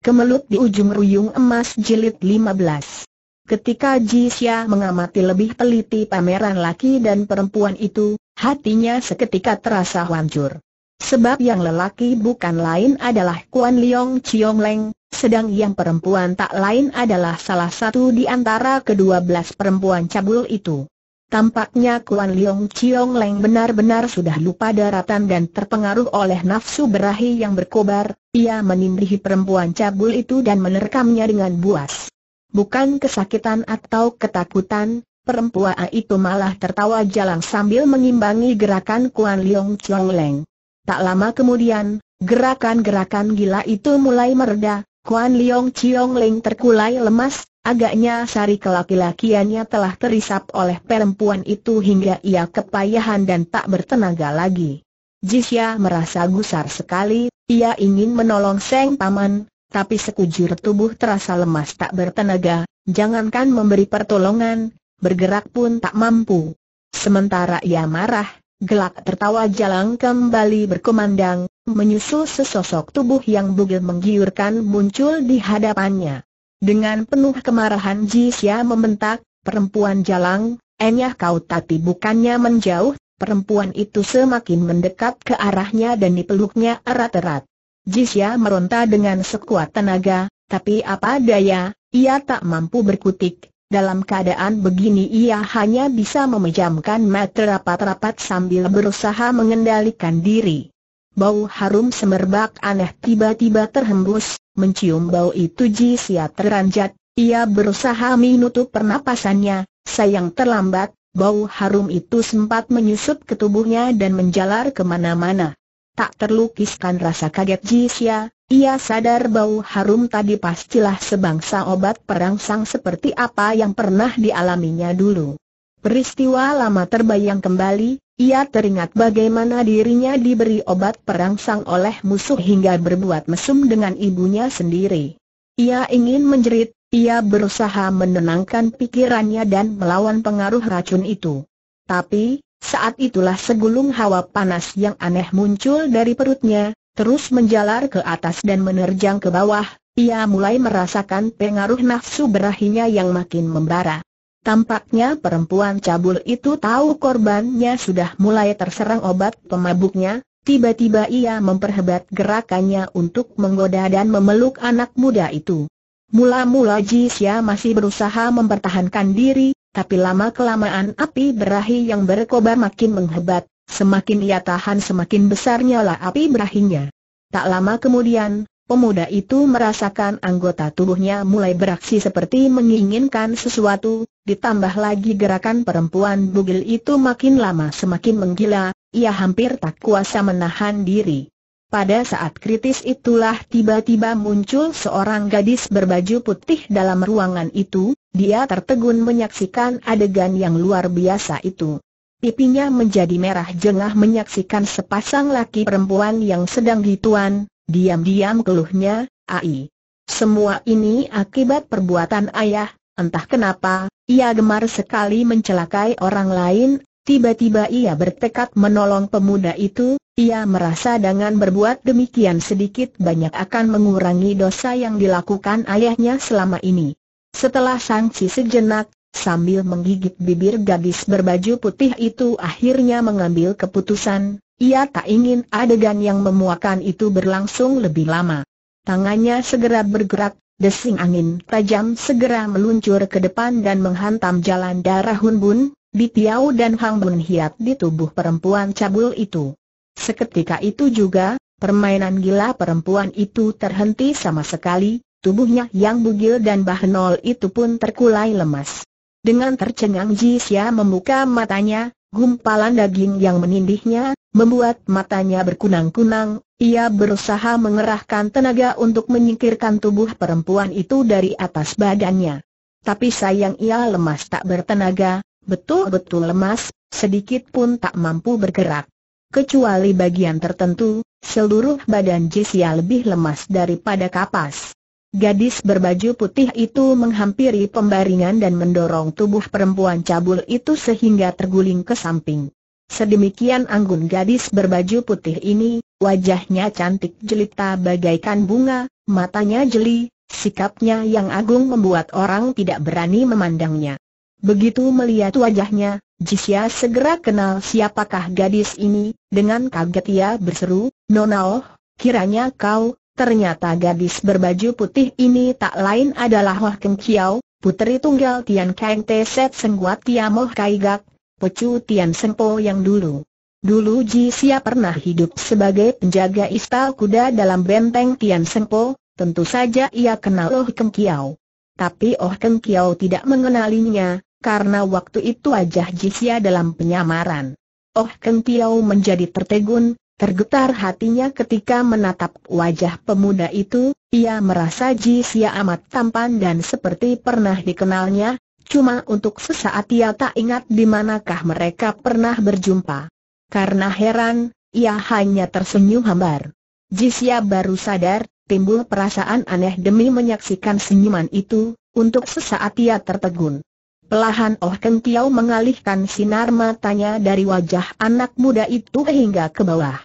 Kemelut di ujung ruyung emas jilid 15. Ketika Jisya mengamati lebih teliti pameran laki dan perempuan itu, hatinya seketika terasa hancur. Sebab yang lelaki bukan lain adalah Kuan Leong Chiong Leng, sedang yang perempuan tak lain adalah salah satu di antara kedua belas perempuan cabul itu. Tampaknya Kuan Leong Chiong Leng benar-benar sudah lupa daratan dan terpengaruh oleh nafsu berahi yang berkobar, ia menindihi perempuan cabul itu dan menerkamnya dengan buas. Bukan kesakitan atau ketakutan, perempuan itu malah tertawa jalan sambil mengimbangi gerakan Kuan Leong Chiong Leng. Tak lama kemudian, gerakan-gerakan gila itu mulai mereda, Kuan Leong Chiong Leng terkulai lemas, Agaknya sari kelaki-lakiannya telah terisap oleh perempuan itu hingga ia kepayahan dan tak bertenaga lagi. Jisya merasa gusar sekali, ia ingin menolong Seng Paman, tapi sekujur tubuh terasa lemas tak bertenaga, jangankan memberi pertolongan, bergerak pun tak mampu. Sementara ia marah, gelak tertawa jalan kembali berkumandang, menyusul sesosok tubuh yang bugil menggiurkan muncul di hadapannya. Dengan penuh kemarahan Ji Xia membentak, perempuan jalang, enyah kau tapi bukannya menjauh, perempuan itu semakin mendekat ke arahnya dan dipeluknya erat-erat. Jisya meronta dengan sekuat tenaga, tapi apa daya, ia tak mampu berkutik. Dalam keadaan begini ia hanya bisa memejamkan mata rapat-rapat sambil berusaha mengendalikan diri. Bau harum semerbak aneh tiba-tiba terhembus, mencium bau itu Ji Sia teranjat, ia berusaha menutup pernapasannya, sayang terlambat, bau harum itu sempat menyusup ke tubuhnya dan menjalar kemana-mana. Tak terlukiskan rasa kaget Ji Sia, ia sadar bau harum tadi pastilah sebangsa obat perangsang seperti apa yang pernah dialaminya dulu. Peristiwa lama terbayang kembali, ia teringat bagaimana dirinya diberi obat perangsang oleh musuh hingga berbuat mesum dengan ibunya sendiri. Ia ingin menjerit, ia berusaha menenangkan pikirannya dan melawan pengaruh racun itu. Tapi, saat itulah segulung hawa panas yang aneh muncul dari perutnya, terus menjalar ke atas dan menerjang ke bawah, ia mulai merasakan pengaruh nafsu berahinya yang makin membara. Tampaknya perempuan cabul itu tahu korbannya sudah mulai terserang obat pemabuknya, tiba-tiba ia memperhebat gerakannya untuk menggoda dan memeluk anak muda itu. Mula-mula Jisya masih berusaha mempertahankan diri, tapi lama-kelamaan api berahi yang berkobar makin menghebat, semakin ia tahan semakin besarnya lah api berahinya. Tak lama kemudian, Pemuda itu merasakan anggota tubuhnya mulai beraksi seperti menginginkan sesuatu, ditambah lagi gerakan perempuan bugil itu makin lama semakin menggila, ia hampir tak kuasa menahan diri. Pada saat kritis itulah tiba-tiba muncul seorang gadis berbaju putih dalam ruangan itu, dia tertegun menyaksikan adegan yang luar biasa itu. Pipinya menjadi merah jengah menyaksikan sepasang laki perempuan yang sedang dituan, Diam-diam keluhnya, Ai. Semua ini akibat perbuatan ayah, entah kenapa, ia gemar sekali mencelakai orang lain, tiba-tiba ia bertekad menolong pemuda itu, ia merasa dengan berbuat demikian sedikit banyak akan mengurangi dosa yang dilakukan ayahnya selama ini. Setelah sangsi sejenak, sambil menggigit bibir gadis berbaju putih itu akhirnya mengambil keputusan, ia tak ingin adegan yang memuakan itu berlangsung lebih lama. Tangannya segera bergerak, desing angin tajam segera meluncur ke depan dan menghantam jalan darah Hunbun, Bitiau dan Hang Bun Hiat di tubuh perempuan cabul itu. Seketika itu juga, permainan gila perempuan itu terhenti sama sekali, tubuhnya yang bugil dan bahenol itu pun terkulai lemas. Dengan tercengang Ji Xia membuka matanya, gumpalan daging yang menindihnya, membuat matanya berkunang-kunang, ia berusaha mengerahkan tenaga untuk menyingkirkan tubuh perempuan itu dari atas badannya. Tapi sayang ia lemas tak bertenaga, betul-betul lemas, sedikit pun tak mampu bergerak. Kecuali bagian tertentu, seluruh badan Jisya lebih lemas daripada kapas. Gadis berbaju putih itu menghampiri pembaringan dan mendorong tubuh perempuan cabul itu sehingga terguling ke samping. Sedemikian anggun gadis berbaju putih ini, wajahnya cantik jelita bagaikan bunga, matanya jeli, sikapnya yang agung membuat orang tidak berani memandangnya. Begitu melihat wajahnya, Jisya segera kenal siapakah gadis ini, dengan kaget ia berseru, Nona Oh, kiranya kau, ternyata gadis berbaju putih ini tak lain adalah Hoh Keng Kiao, putri tunggal Tian Kang Te Set Sengguat Tiamoh Kaigak, Pecu Tian Sempo yang dulu. Dulu Ji Xia pernah hidup sebagai penjaga istal kuda dalam benteng Tian Sempo, tentu saja ia kenal Oh Keng Kiao. Tapi Oh Keng Kiao tidak mengenalinya, karena waktu itu wajah Ji Xia dalam penyamaran. Oh Keng Kiao menjadi tertegun, Tergetar hatinya ketika menatap wajah pemuda itu, ia merasa Ji Xia amat tampan dan seperti pernah dikenalnya, Cuma untuk sesaat ia tak ingat di manakah mereka pernah berjumpa. Karena heran, ia hanya tersenyum hambar. Jisya baru sadar, timbul perasaan aneh demi menyaksikan senyuman itu, untuk sesaat ia tertegun. Pelahan Oh Keng Tiau mengalihkan sinar matanya dari wajah anak muda itu hingga ke bawah.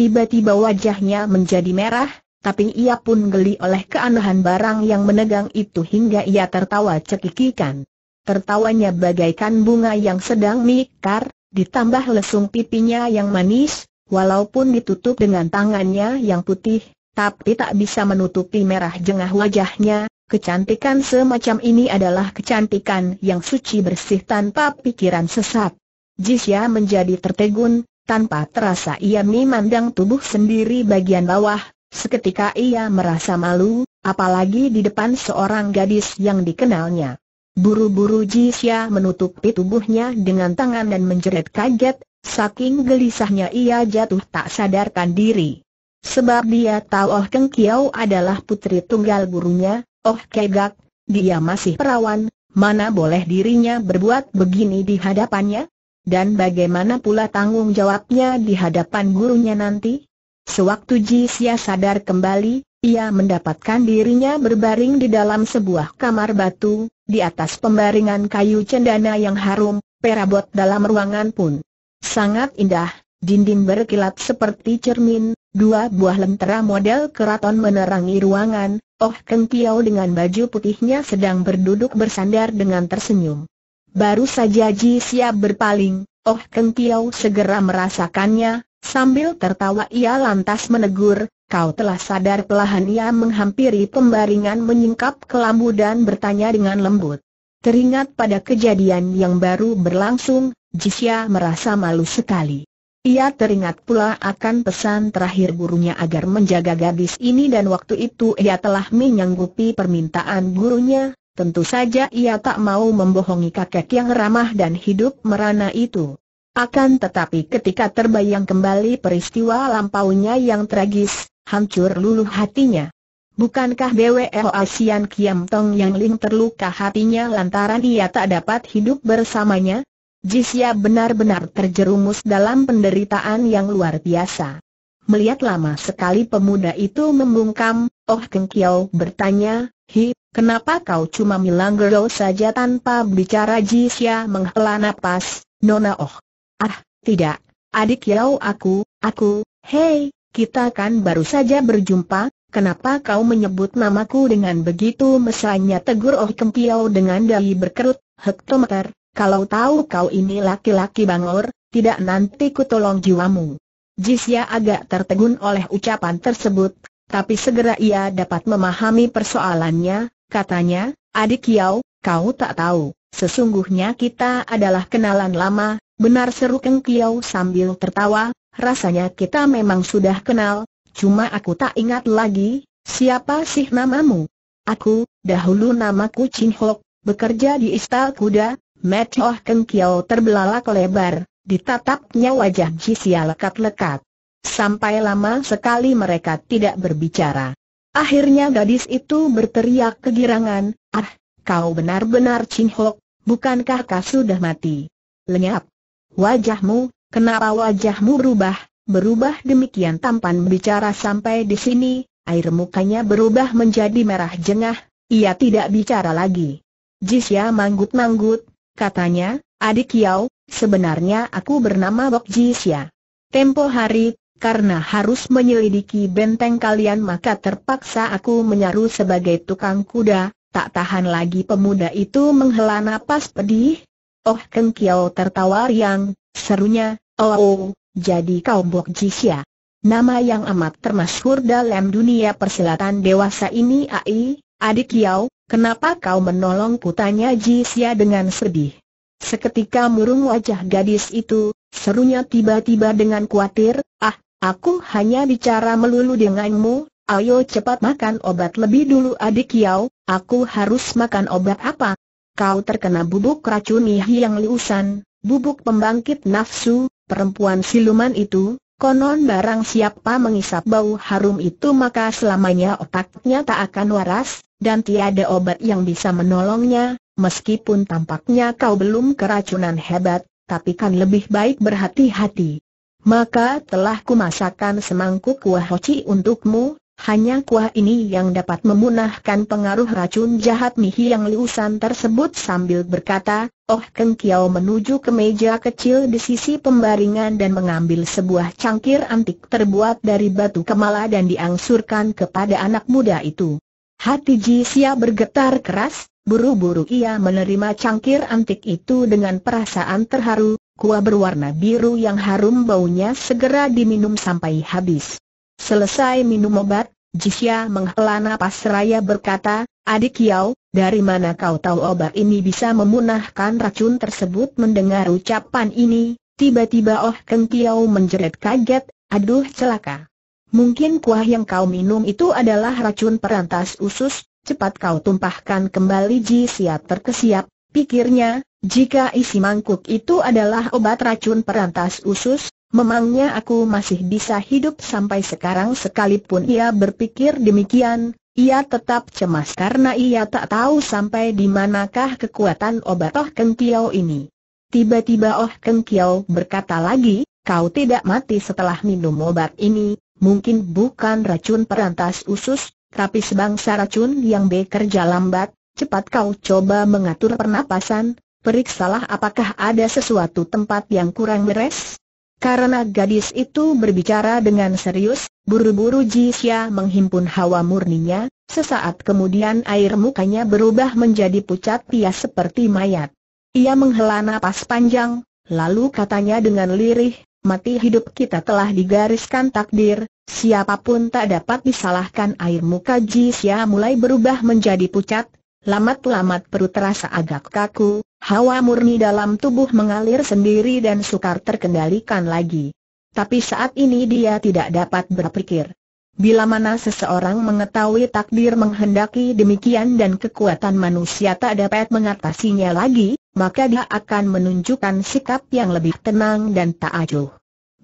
Tiba-tiba wajahnya menjadi merah, tapi ia pun geli oleh keanehan barang yang menegang itu hingga ia tertawa cekikikan tertawanya bagaikan bunga yang sedang mikar, ditambah lesung pipinya yang manis, walaupun ditutup dengan tangannya yang putih, tapi tak bisa menutupi merah jengah wajahnya, kecantikan semacam ini adalah kecantikan yang suci bersih tanpa pikiran sesat. Jisya menjadi tertegun, tanpa terasa ia memandang tubuh sendiri bagian bawah, seketika ia merasa malu, apalagi di depan seorang gadis yang dikenalnya. Buru-buru Jisya menutupi tubuhnya dengan tangan dan menjerit kaget, saking gelisahnya ia jatuh tak sadarkan diri. Sebab dia tahu Oh Keng Kiao adalah putri tunggal gurunya, Oh Kegak, dia masih perawan, mana boleh dirinya berbuat begini di hadapannya? Dan bagaimana pula tanggung jawabnya di hadapan gurunya nanti? Sewaktu Jisya sadar kembali, ia mendapatkan dirinya berbaring di dalam sebuah kamar batu, di atas pembaringan kayu cendana yang harum, perabot dalam ruangan pun sangat indah, dinding berkilat seperti cermin, dua buah lentera model keraton menerangi ruangan, Oh Keng Piao dengan baju putihnya sedang berduduk bersandar dengan tersenyum. Baru saja Ji siap berpaling, Oh Keng Piao segera merasakannya, sambil tertawa ia lantas menegur, Kau telah sadar pelahan ia menghampiri pembaringan menyingkap kelambu dan bertanya dengan lembut. Teringat pada kejadian yang baru berlangsung, Jisya merasa malu sekali. Ia teringat pula akan pesan terakhir gurunya agar menjaga gadis ini dan waktu itu ia telah menyanggupi permintaan gurunya, tentu saja ia tak mau membohongi kakek yang ramah dan hidup merana itu. Akan tetapi ketika terbayang kembali peristiwa lampaunya yang tragis, hancur luluh hatinya. Bukankah BWO Asian Kiam Tong Yang Ling terluka hatinya lantaran ia tak dapat hidup bersamanya? Jisya benar-benar terjerumus dalam penderitaan yang luar biasa. Melihat lama sekali pemuda itu membungkam, Oh Keng Kiao bertanya, Hi, kenapa kau cuma milanggero saja tanpa bicara Jisya menghela napas, Nona Oh. Ah, tidak, adik Kiao aku, aku, hei, kita kan baru saja berjumpa, kenapa kau menyebut namaku dengan begitu mesranya tegur Oh Kiao dengan dahi berkerut, hektometer, kalau tahu kau ini laki-laki bangor, tidak nanti kutolong jiwamu. Jisya agak tertegun oleh ucapan tersebut, tapi segera ia dapat memahami persoalannya, katanya, adik Yao, kau tak tahu, sesungguhnya kita adalah kenalan lama, benar seru Keng Kiao sambil tertawa, rasanya kita memang sudah kenal, cuma aku tak ingat lagi, siapa sih namamu? Aku, dahulu namaku Chin Hok, bekerja di Istal Kuda, Met Oh Keng Kiao terbelalak lebar, ditatapnya wajah Sia lekat-lekat. Sampai lama sekali mereka tidak berbicara. Akhirnya gadis itu berteriak kegirangan, ah, kau benar-benar Chin Hok, bukankah kau sudah mati? Lenyap. Wajahmu, Kenapa wajahmu berubah, berubah demikian tampan bicara sampai di sini, air mukanya berubah menjadi merah jengah, ia tidak bicara lagi. Jisya manggut-manggut, katanya, adik Yao, sebenarnya aku bernama Bok Jisya. Tempo hari, karena harus menyelidiki benteng kalian maka terpaksa aku menyaru sebagai tukang kuda, tak tahan lagi pemuda itu menghela napas pedih. Oh Keng Kiao tertawa riang, Serunya, oh, oh jadi kau Bok Jisya. Nama yang amat termasyhur dalam dunia persilatan dewasa ini Ai, adik Yao, kenapa kau menolong putanya Jisya dengan sedih? Seketika murung wajah gadis itu, serunya tiba-tiba dengan khawatir, ah, aku hanya bicara melulu denganmu, ayo cepat makan obat lebih dulu adik Yao, aku harus makan obat apa? Kau terkena bubuk racun yang liusan, Bubuk pembangkit nafsu, perempuan siluman itu, konon barang siapa mengisap bau harum itu maka selamanya otaknya tak akan waras, dan tiada obat yang bisa menolongnya, meskipun tampaknya kau belum keracunan hebat, tapi kan lebih baik berhati-hati. Maka telah kumasakan semangkuk kuah hoci untukmu, hanya kuah ini yang dapat memunahkan pengaruh racun jahat Mi Hiang Liusan tersebut sambil berkata, Oh Keng Kiao menuju ke meja kecil di sisi pembaringan dan mengambil sebuah cangkir antik terbuat dari batu kemala dan diangsurkan kepada anak muda itu. Hati Ji Xia bergetar keras, buru-buru ia menerima cangkir antik itu dengan perasaan terharu, kuah berwarna biru yang harum baunya segera diminum sampai habis. Selesai minum obat, Jisya menghela napas seraya berkata, Adik Yao, dari mana kau tahu obat ini bisa memunahkan racun tersebut mendengar ucapan ini? Tiba-tiba Oh Keng Kiao menjerit kaget, aduh celaka. Mungkin kuah yang kau minum itu adalah racun perantas usus, cepat kau tumpahkan kembali Ji siap terkesiap, pikirnya, jika isi mangkuk itu adalah obat racun perantas usus, Memangnya aku masih bisa hidup sampai sekarang sekalipun ia berpikir demikian, ia tetap cemas karena ia tak tahu sampai di manakah kekuatan obat Oh Keng Kiao ini. Tiba-tiba Oh Keng Kiao berkata lagi, kau tidak mati setelah minum obat ini, mungkin bukan racun perantas usus, tapi sebangsa racun yang bekerja lambat, cepat kau coba mengatur pernapasan, periksalah apakah ada sesuatu tempat yang kurang beres. Karena gadis itu berbicara dengan serius, buru-buru Jisya menghimpun hawa murninya, sesaat kemudian air mukanya berubah menjadi pucat pias seperti mayat. Ia menghela napas panjang, lalu katanya dengan lirih, mati hidup kita telah digariskan takdir, siapapun tak dapat disalahkan air muka Jisya mulai berubah menjadi pucat, lamat-lamat perut terasa agak kaku, Hawa murni dalam tubuh mengalir sendiri dan sukar terkendalikan lagi. Tapi saat ini dia tidak dapat berpikir. Bila mana seseorang mengetahui takdir menghendaki demikian dan kekuatan manusia tak dapat mengatasinya lagi, maka dia akan menunjukkan sikap yang lebih tenang dan tak acuh.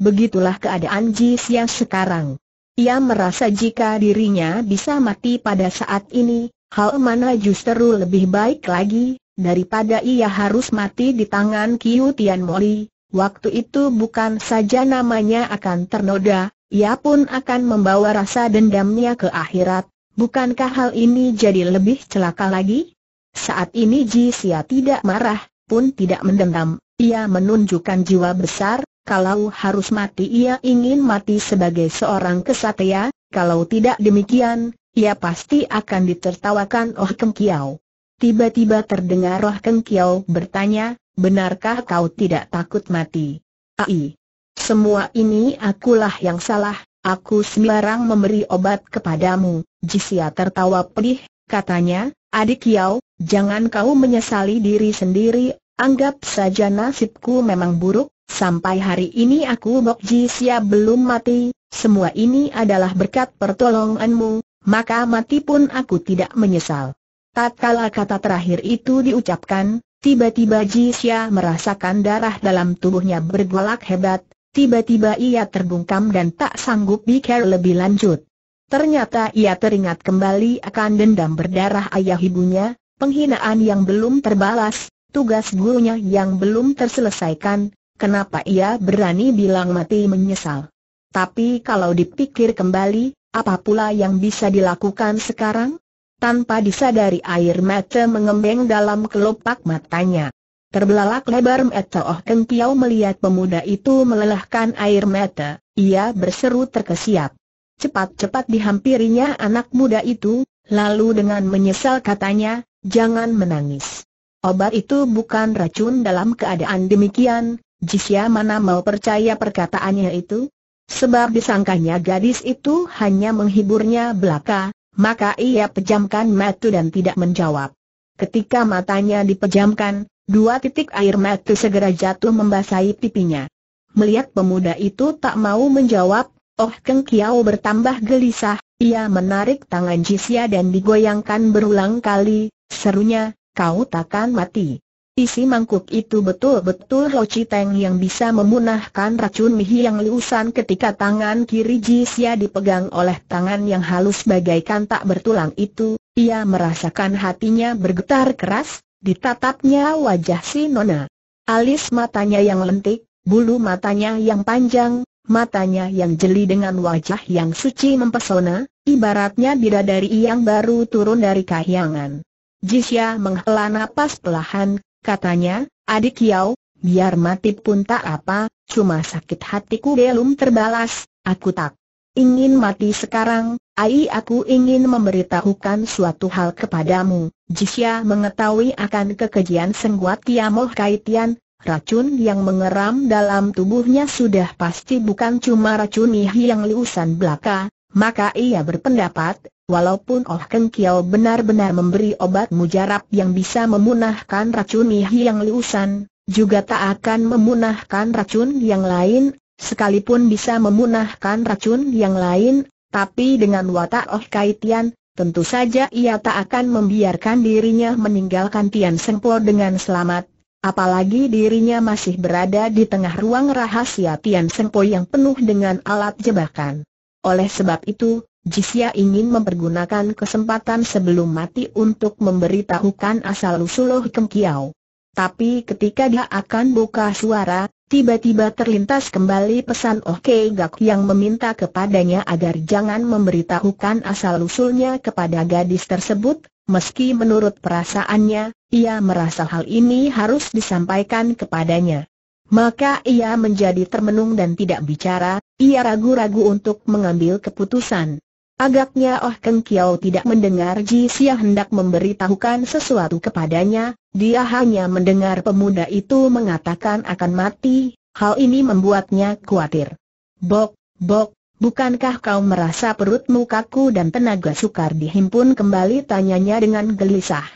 Begitulah keadaan Jis yang sekarang. Ia merasa jika dirinya bisa mati pada saat ini, hal mana justru lebih baik lagi, daripada ia harus mati di tangan Kiu Tian Moli, waktu itu bukan saja namanya akan ternoda, ia pun akan membawa rasa dendamnya ke akhirat, bukankah hal ini jadi lebih celaka lagi? Saat ini Ji Xia tidak marah, pun tidak mendendam, ia menunjukkan jiwa besar, kalau harus mati ia ingin mati sebagai seorang kesatria, kalau tidak demikian, ia pasti akan ditertawakan oleh Keng Kiao. Tiba-tiba terdengar Roh Keng Kiao bertanya, benarkah kau tidak takut mati? Ai, semua ini akulah yang salah, aku sembarang memberi obat kepadamu. Jisia tertawa pedih, katanya, adik Kiao, jangan kau menyesali diri sendiri, anggap saja nasibku memang buruk, sampai hari ini aku Bok Jisia belum mati, semua ini adalah berkat pertolonganmu, maka mati pun aku tidak menyesal. Tatkala kata terakhir itu diucapkan, tiba-tiba Jisya merasakan darah dalam tubuhnya bergolak hebat, tiba-tiba ia terbungkam dan tak sanggup bicar lebih lanjut. Ternyata ia teringat kembali akan dendam berdarah ayah ibunya, penghinaan yang belum terbalas, tugas gurunya yang belum terselesaikan, kenapa ia berani bilang mati menyesal. Tapi kalau dipikir kembali, apa pula yang bisa dilakukan sekarang? Tanpa disadari air mata mengembeng dalam kelopak matanya. Terbelalak lebar mata Oh Keng Piao melihat pemuda itu melelahkan air mata, ia berseru terkesiap. Cepat-cepat dihampirinya anak muda itu, lalu dengan menyesal katanya, jangan menangis. Obat itu bukan racun dalam keadaan demikian, Jisya mana mau percaya perkataannya itu? Sebab disangkanya gadis itu hanya menghiburnya belaka, maka ia pejamkan mata dan tidak menjawab. Ketika matanya dipejamkan, dua titik air mata segera jatuh membasahi pipinya. Melihat pemuda itu tak mau menjawab, Oh Keng Kiao bertambah gelisah, ia menarik tangan Jisya dan digoyangkan berulang kali, serunya, kau takkan mati. Isi mangkuk itu betul-betul Ho teng yang bisa memunahkan racun mihi yang liusan ketika tangan kiri Xia dipegang oleh tangan yang halus bagaikan tak bertulang itu, ia merasakan hatinya bergetar keras, ditatapnya wajah si Nona. Alis matanya yang lentik, bulu matanya yang panjang, matanya yang jeli dengan wajah yang suci mempesona, ibaratnya bidadari yang baru turun dari kahyangan. Jisya menghela napas pelahan, Katanya, adik Yao, biar mati pun tak apa, cuma sakit hatiku belum terbalas, aku tak ingin mati sekarang, ai aku ingin memberitahukan suatu hal kepadamu. Jisya mengetahui akan kekejian Sengguat Tiamoh Kaitian, racun yang mengeram dalam tubuhnya sudah pasti bukan cuma racun Ihi yang liusan belaka, maka ia berpendapat, Walaupun Oh Keng Kiao benar-benar memberi obat mujarab yang bisa memunahkan racun Yi Yang Liusan, juga tak akan memunahkan racun yang lain, sekalipun bisa memunahkan racun yang lain, tapi dengan watak Oh Kai Tian, tentu saja ia tak akan membiarkan dirinya meninggalkan Tian Sengpo dengan selamat, apalagi dirinya masih berada di tengah ruang rahasia Tian Sengpo yang penuh dengan alat jebakan. Oleh sebab itu, Jisya ingin mempergunakan kesempatan sebelum mati untuk memberitahukan asal-usul Hukem Kiau. Tapi ketika dia akan buka suara, tiba-tiba terlintas kembali pesan Oh Kei Gak yang meminta kepadanya agar jangan memberitahukan asal-usulnya kepada gadis tersebut, meski menurut perasaannya, ia merasa hal ini harus disampaikan kepadanya. Maka ia menjadi termenung dan tidak bicara, ia ragu-ragu untuk mengambil keputusan. Agaknya Oh Keng Kiao tidak mendengar Ji Xia hendak memberitahukan sesuatu kepadanya, dia hanya mendengar pemuda itu mengatakan akan mati, hal ini membuatnya khawatir. Bok, bok, bukankah kau merasa perutmu kaku dan tenaga sukar dihimpun kembali tanyanya dengan gelisah?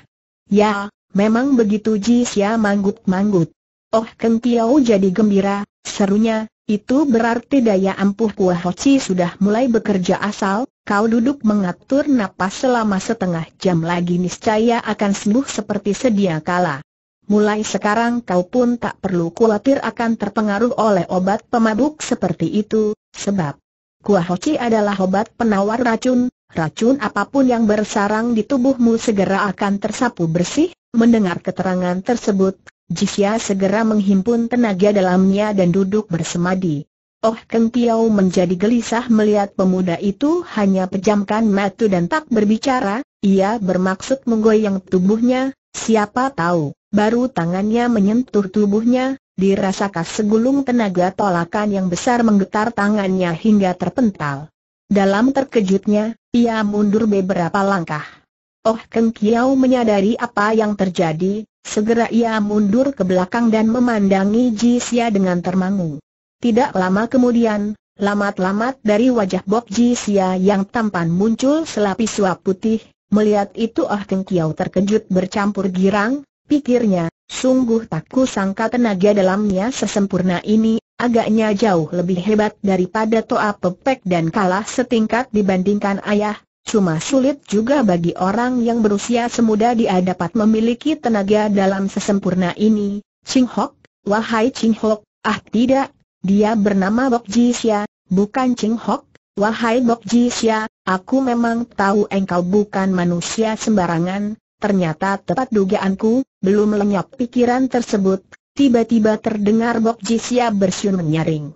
Ya, memang begitu Ji Xia manggut-manggut. Oh kentiau jadi gembira, serunya, itu berarti daya ampuh Kua Chi sudah mulai bekerja asal, kau duduk mengatur napas selama setengah jam lagi niscaya akan sembuh seperti sedia kala. Mulai sekarang kau pun tak perlu khawatir akan terpengaruh oleh obat pemabuk seperti itu, sebab Kua Chi adalah obat penawar racun, racun apapun yang bersarang di tubuhmu segera akan tersapu bersih, mendengar keterangan tersebut, Jisya segera menghimpun tenaga dalamnya dan duduk bersemadi. Oh Keng Piao menjadi gelisah melihat pemuda itu hanya pejamkan mata dan tak berbicara, ia bermaksud menggoyang tubuhnya, siapa tahu, baru tangannya menyentuh tubuhnya, dirasakan segulung tenaga tolakan yang besar menggetar tangannya hingga terpental. Dalam terkejutnya, ia mundur beberapa langkah. Oh Keng Kiao menyadari apa yang terjadi, Segera ia mundur ke belakang dan memandangi Xia dengan termangu. Tidak lama kemudian, lamat-lamat dari wajah Bob Xia yang tampan muncul selapis suap putih. Melihat itu Ah Teng Kiau terkejut bercampur girang, pikirnya, sungguh tak kusangka tenaga dalamnya sesempurna ini, agaknya jauh lebih hebat daripada Toa Pepek dan kalah setingkat dibandingkan ayah, Cuma sulit juga bagi orang yang berusia semuda dia dapat memiliki tenaga dalam sesempurna ini. Ching Hok, wahai Ching Hok, ah tidak, dia bernama Bok Jisya, bukan Ching Hok. Wahai Bok Jisya, aku memang tahu engkau bukan manusia sembarangan, ternyata tepat dugaanku, belum lenyap pikiran tersebut, tiba-tiba terdengar Bok Jisya bersiul menyaring.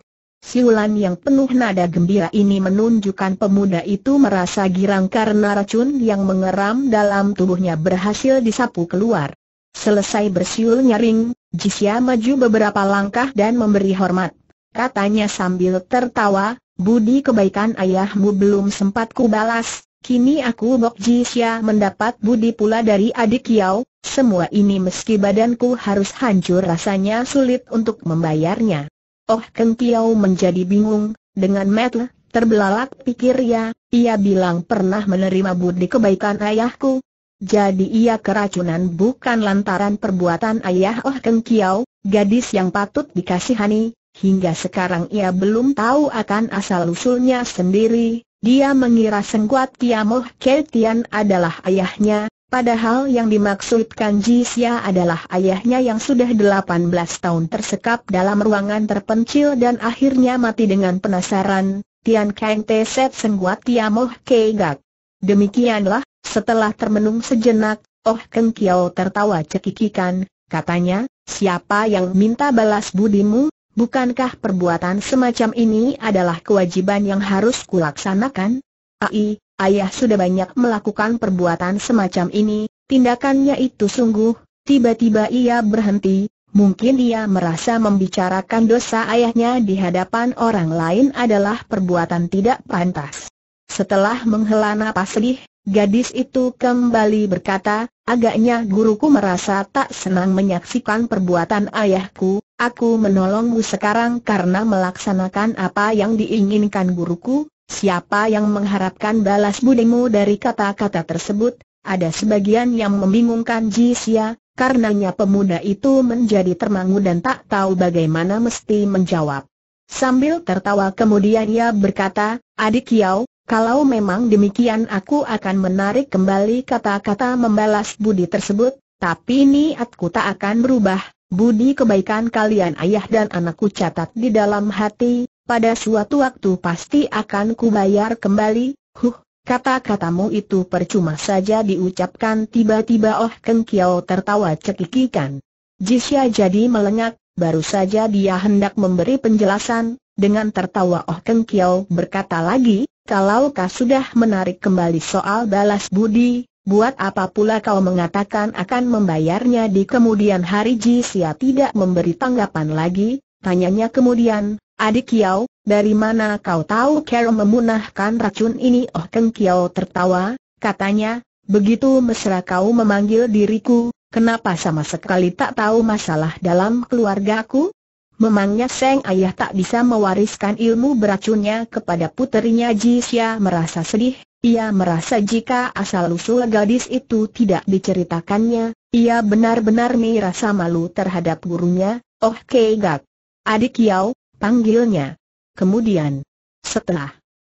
Siulan yang penuh nada gembira ini menunjukkan pemuda itu merasa girang karena racun yang mengeram dalam tubuhnya berhasil disapu keluar. Selesai bersiul nyaring, Jisya maju beberapa langkah dan memberi hormat. Katanya sambil tertawa, budi kebaikan ayahmu belum sempat kubalas, kini aku Bok Jisya mendapat budi pula dari adik Yao, semua ini meski badanku harus hancur rasanya sulit untuk membayarnya. Oh Tiau menjadi bingung, dengan metle, terbelalak pikirnya, ia bilang pernah menerima budi kebaikan ayahku. Jadi ia keracunan bukan lantaran perbuatan ayah Oh Tiau, gadis yang patut dikasihani, hingga sekarang ia belum tahu akan asal-usulnya sendiri. Dia mengira Sengguat Kiamoh Keltian adalah ayahnya, Padahal yang dimaksudkan Xia adalah ayahnya yang sudah 18 tahun tersekap dalam ruangan terpencil dan akhirnya mati dengan penasaran, Tian Kang Te Set Sengguat Tiamoh Gak. Demikianlah, setelah termenung sejenak, Oh Keng Kiao tertawa cekikikan, katanya, siapa yang minta balas budimu, bukankah perbuatan semacam ini adalah kewajiban yang harus kulaksanakan? Ai, ayah sudah banyak melakukan perbuatan semacam ini, tindakannya itu sungguh, tiba-tiba ia berhenti, mungkin ia merasa membicarakan dosa ayahnya di hadapan orang lain adalah perbuatan tidak pantas. Setelah menghela napas sedih, gadis itu kembali berkata, agaknya guruku merasa tak senang menyaksikan perbuatan ayahku, aku menolongmu sekarang karena melaksanakan apa yang diinginkan guruku, Siapa yang mengharapkan balas budimu dari kata-kata tersebut? Ada sebagian yang membingungkan Xia, karenanya pemuda itu menjadi termangu dan tak tahu bagaimana mesti menjawab. Sambil tertawa kemudian ia berkata, Adik Yao, kalau memang demikian aku akan menarik kembali kata-kata membalas budi tersebut, tapi niatku tak akan berubah, budi kebaikan kalian ayah dan anakku catat di dalam hati, pada suatu waktu pasti akan kubayar kembali, huh, kata-katamu itu percuma saja diucapkan tiba-tiba Oh Keng Kiao tertawa cekikikan. Jisya jadi melengak, baru saja dia hendak memberi penjelasan, dengan tertawa Oh Keng Kiao berkata lagi, kalau kau sudah menarik kembali soal balas budi, buat apa pula kau mengatakan akan membayarnya di kemudian hari Jisya tidak memberi tanggapan lagi, Tanyanya kemudian, adik Kiao, dari mana kau tahu Kero memunahkan racun ini? Oh Keng Kiao tertawa, katanya, begitu mesra kau memanggil diriku, kenapa sama sekali tak tahu masalah dalam keluargaku? Memangnya Seng Ayah tak bisa mewariskan ilmu beracunnya kepada puterinya Jisya merasa sedih, ia merasa jika asal-usul gadis itu tidak diceritakannya, ia benar-benar merasa malu terhadap gurunya, Oh kegak Adik Yao, panggilnya. Kemudian, setelah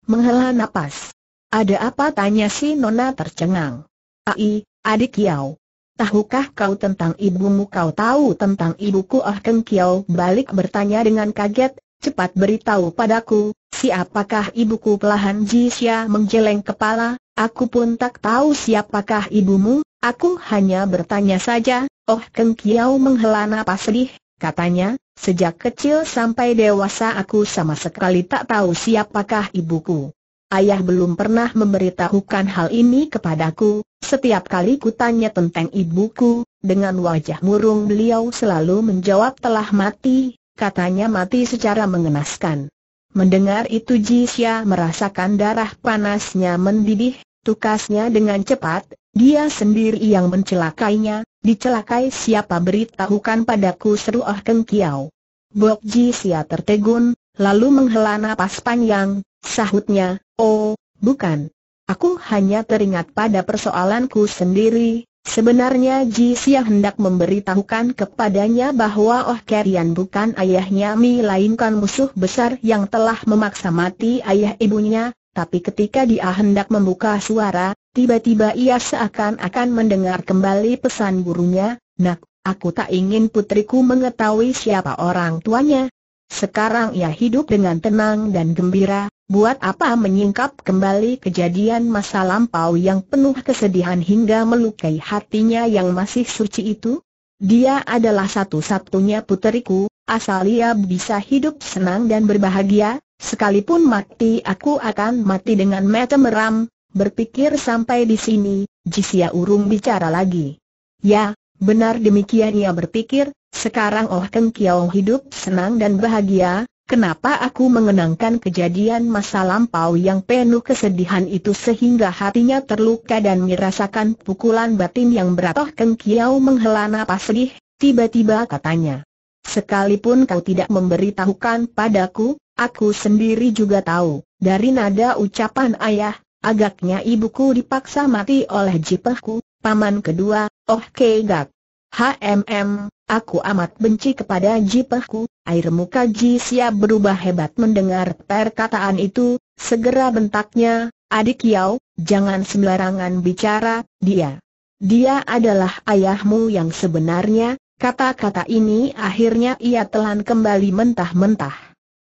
menghela nafas. ada apa tanya si Nona tercengang. Ai, adik Yao. Tahukah kau tentang ibumu? Kau tahu tentang ibuku? Ah Keng Kiao balik bertanya dengan kaget, cepat beritahu padaku, siapakah ibuku pelahan Jisya menjeleng kepala, aku pun tak tahu siapakah ibumu, aku hanya bertanya saja, Oh Keng Kiao menghela nafas sedih, katanya, Sejak kecil sampai dewasa aku sama sekali tak tahu siapakah ibuku. Ayah belum pernah memberitahukan hal ini kepadaku, setiap kali kutanya tentang ibuku, dengan wajah murung beliau selalu menjawab telah mati, katanya mati secara mengenaskan. Mendengar itu Jisya merasakan darah panasnya mendidih, tukasnya dengan cepat, dia sendiri yang mencelakainya, Dicelakai siapa beritahukan padaku seru Oh Keng Kiao. Bok Ji Sia tertegun, lalu menghela napas panjang, sahutnya, oh, bukan. Aku hanya teringat pada persoalanku sendiri, sebenarnya Ji Sia hendak memberitahukan kepadanya bahwa Oh Kerian bukan ayahnya Mi lainkan musuh besar yang telah memaksa mati ayah ibunya, tapi ketika dia hendak membuka suara, Tiba-tiba ia seakan-akan mendengar kembali pesan gurunya, Nak, aku tak ingin putriku mengetahui siapa orang tuanya. Sekarang ia hidup dengan tenang dan gembira, buat apa menyingkap kembali kejadian masa lampau yang penuh kesedihan hingga melukai hatinya yang masih suci itu? Dia adalah satu-satunya puteriku, asal ia bisa hidup senang dan berbahagia, sekalipun mati aku akan mati dengan mata meram, Berpikir sampai di sini, Jisya urung bicara lagi. Ya, benar demikian ia berpikir, sekarang Oh Keng Kiao hidup senang dan bahagia, Kenapa aku mengenangkan kejadian masa lampau yang penuh kesedihan itu sehingga hatinya terluka dan merasakan pukulan batin yang berat Oh Keng Kiao menghela napas sedih, tiba-tiba katanya. Sekalipun kau tidak memberitahukan padaku, aku sendiri juga tahu, dari nada ucapan ayah, Agaknya ibuku dipaksa mati oleh jipahku, paman kedua, oh kegak. HMM, aku amat benci kepada jipahku, air muka Jisya berubah hebat mendengar perkataan itu, segera bentaknya, adik Yao, jangan sembarangan bicara, dia. Dia adalah ayahmu yang sebenarnya, kata-kata ini akhirnya ia telan kembali mentah-mentah.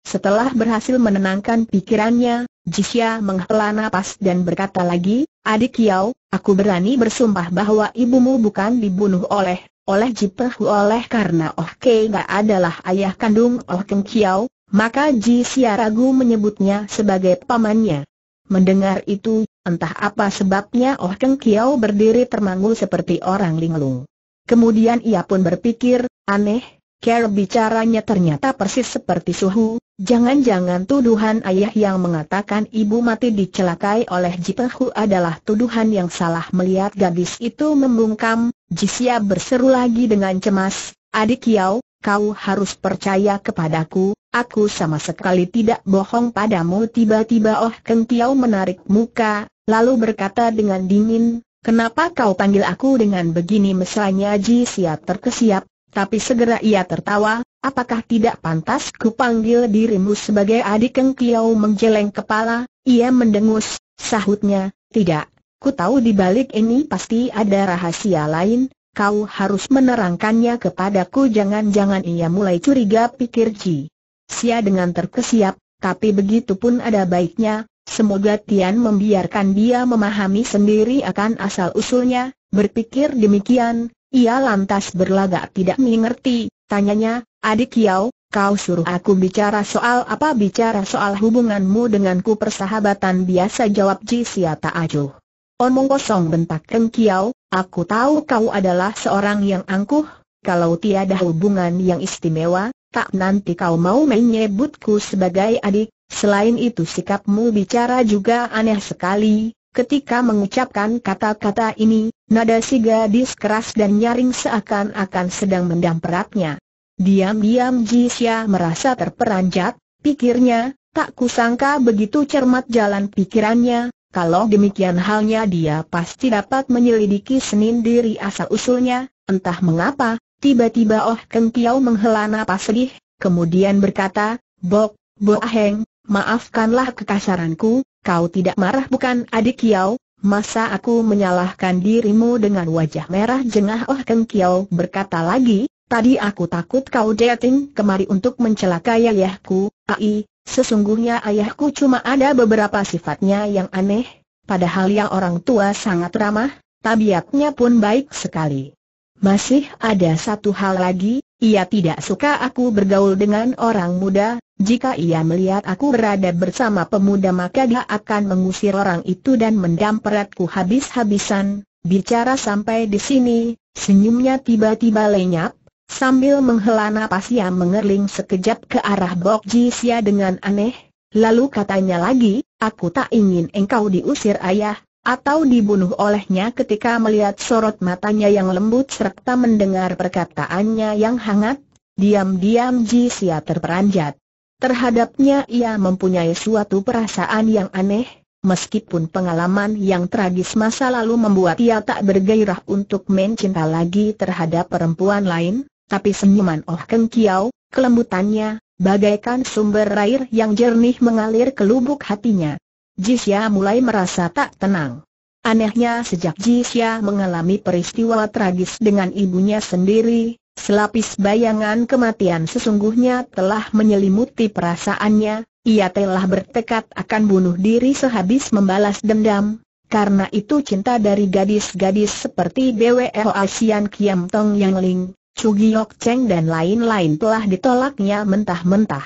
Setelah berhasil menenangkan pikirannya, Jisya menghela napas dan berkata lagi, Adik Yao, aku berani bersumpah bahwa ibumu bukan dibunuh oleh, oleh Jipehu oleh karena Oh Kei gak adalah ayah kandung Oh Keng Kiao, maka Jisya ragu menyebutnya sebagai pamannya. Mendengar itu, entah apa sebabnya Oh Keng Kiao berdiri termangu seperti orang linglung. Kemudian ia pun berpikir, aneh, cara bicaranya ternyata persis seperti suhu, Jangan-jangan tuduhan ayah yang mengatakan ibu mati dicelakai oleh Jipehu adalah tuduhan yang salah melihat gadis itu membungkam, Jisia berseru lagi dengan cemas, adik Yau, kau harus percaya kepadaku, aku sama sekali tidak bohong padamu tiba-tiba Oh Keng Tiau menarik muka, lalu berkata dengan dingin, kenapa kau panggil aku dengan begini mesranya Jisia terkesiap, tapi segera ia tertawa, apakah tidak pantas kupanggil dirimu sebagai adik Keng Kiau menjeleng kepala, ia mendengus, sahutnya, tidak, ku tahu di balik ini pasti ada rahasia lain, kau harus menerangkannya kepadaku jangan-jangan ia mulai curiga pikir Ji. Sia dengan terkesiap, tapi begitu pun ada baiknya, semoga Tian membiarkan dia memahami sendiri akan asal-usulnya, berpikir demikian, ia lantas berlagak tidak mengerti, tanyanya, Adik Yao, kau suruh aku bicara soal apa bicara soal hubunganmu denganku persahabatan biasa jawab Ji Siata Ajo. Omong kosong bentak Keng Kiao, aku tahu kau adalah seorang yang angkuh, kalau tiada hubungan yang istimewa, tak nanti kau mau menyebutku sebagai adik, selain itu sikapmu bicara juga aneh sekali, Ketika mengucapkan kata-kata ini, nada si gadis keras dan nyaring seakan-akan sedang mendamperatnya. peratnya. Diam-diam Jisya merasa terperanjat, pikirnya, tak kusangka begitu cermat jalan pikirannya, kalau demikian halnya dia pasti dapat menyelidiki senin diri asal-usulnya, entah mengapa, tiba-tiba Oh Keng kiao menghela napas sedih, kemudian berkata, Bok, Bo Aheng, maafkanlah kekasaranku, kau tidak marah bukan adik Kiao, masa aku menyalahkan dirimu dengan wajah merah jengah Oh Keng Kiao berkata lagi, Tadi aku takut kau dating kemari untuk mencelakai ayahku, ai, sesungguhnya ayahku cuma ada beberapa sifatnya yang aneh, padahal yang orang tua sangat ramah, tabiatnya pun baik sekali. Masih ada satu hal lagi, ia tidak suka aku bergaul dengan orang muda, jika ia melihat aku berada bersama pemuda maka dia akan mengusir orang itu dan mendamperatku habis-habisan, bicara sampai di sini, senyumnya tiba-tiba lenyap, Sambil menghela napas ia mengerling sekejap ke arah Bok Jisia dengan aneh, lalu katanya lagi, aku tak ingin engkau diusir ayah, atau dibunuh olehnya ketika melihat sorot matanya yang lembut serta mendengar perkataannya yang hangat, diam-diam Jisia terperanjat. Terhadapnya ia mempunyai suatu perasaan yang aneh, meskipun pengalaman yang tragis masa lalu membuat ia tak bergairah untuk mencinta lagi terhadap perempuan lain, tapi senyuman Oh Keng Kiao, kelembutannya, bagaikan sumber air yang jernih mengalir ke lubuk hatinya. Jisya mulai merasa tak tenang. Anehnya sejak Jisya mengalami peristiwa tragis dengan ibunya sendiri, selapis bayangan kematian sesungguhnya telah menyelimuti perasaannya, ia telah bertekad akan bunuh diri sehabis membalas dendam, karena itu cinta dari gadis-gadis seperti BWL Asian Kiam Tong Yang Ling, Sugiok Cheng dan lain-lain telah ditolaknya mentah-mentah.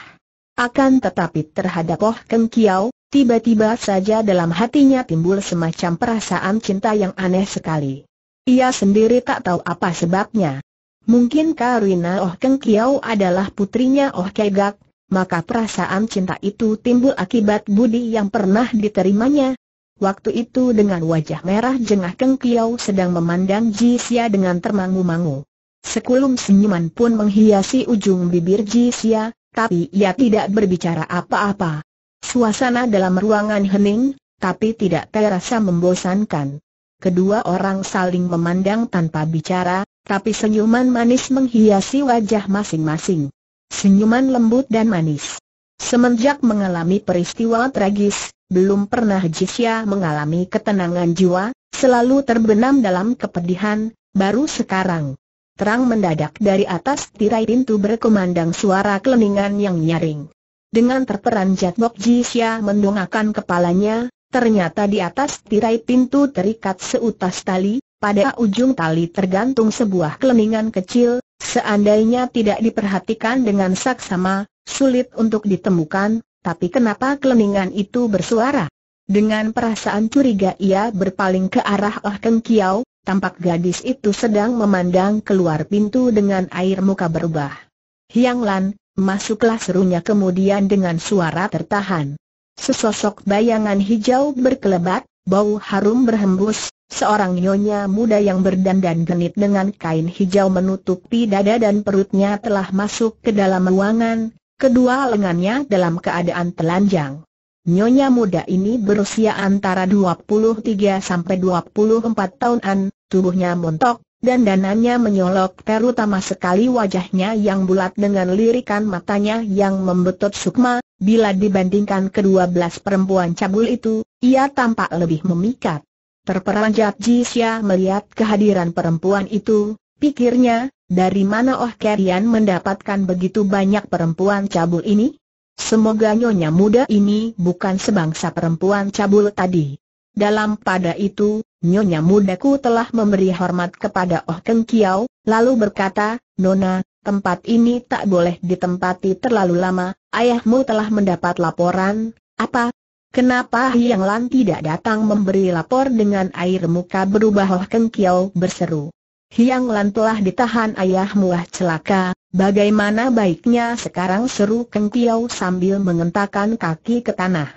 Akan tetapi terhadap Oh Keng Kiao, tiba-tiba saja dalam hatinya timbul semacam perasaan cinta yang aneh sekali. Ia sendiri tak tahu apa sebabnya. Mungkin Karina Oh Keng Kiao adalah putrinya Oh Kegak, maka perasaan cinta itu timbul akibat budi yang pernah diterimanya. Waktu itu dengan wajah merah jengah Keng Kiao sedang memandang Ji Xia dengan termangu-mangu. Sekulum senyuman pun menghiasi ujung bibir Xia, tapi ia tidak berbicara apa-apa. Suasana dalam ruangan hening, tapi tidak terasa membosankan. Kedua orang saling memandang tanpa bicara, tapi senyuman manis menghiasi wajah masing-masing. Senyuman lembut dan manis. Semenjak mengalami peristiwa tragis, belum pernah Jisya mengalami ketenangan jiwa, selalu terbenam dalam kepedihan, baru sekarang terang mendadak dari atas tirai pintu berkumandang suara keleningan yang nyaring. Dengan terperanjat Bok Jisya mendongakkan kepalanya, ternyata di atas tirai pintu terikat seutas tali, pada ujung tali tergantung sebuah keleningan kecil, seandainya tidak diperhatikan dengan saksama, sulit untuk ditemukan, tapi kenapa keleningan itu bersuara? Dengan perasaan curiga ia berpaling ke arah Oh Keng Kiau, tampak gadis itu sedang memandang keluar pintu dengan air muka berubah. Hiang Lan, masuklah serunya kemudian dengan suara tertahan. Sesosok bayangan hijau berkelebat, bau harum berhembus, seorang nyonya muda yang berdandan genit dengan kain hijau menutupi dada dan perutnya telah masuk ke dalam ruangan, kedua lengannya dalam keadaan telanjang. Nyonya muda ini berusia antara 23 sampai 24 tahunan, tubuhnya montok, dan danannya menyolok terutama sekali wajahnya yang bulat dengan lirikan matanya yang membetot sukma, bila dibandingkan kedua belas perempuan cabul itu, ia tampak lebih memikat. Terperanjat Jisya melihat kehadiran perempuan itu, pikirnya, dari mana Oh Kerian mendapatkan begitu banyak perempuan cabul ini? Semoga nyonya muda ini bukan sebangsa perempuan cabul tadi. Dalam pada itu, Nyonya mudaku telah memberi hormat kepada Oh Keng Kiao, lalu berkata, Nona, tempat ini tak boleh ditempati terlalu lama, ayahmu telah mendapat laporan, apa? Kenapa Hiang Lan tidak datang memberi lapor dengan air muka berubah Oh Keng Kiao berseru? Hiang Lan telah ditahan ayahmu ah celaka, bagaimana baiknya sekarang seru Keng Kiao sambil mengentakan kaki ke tanah.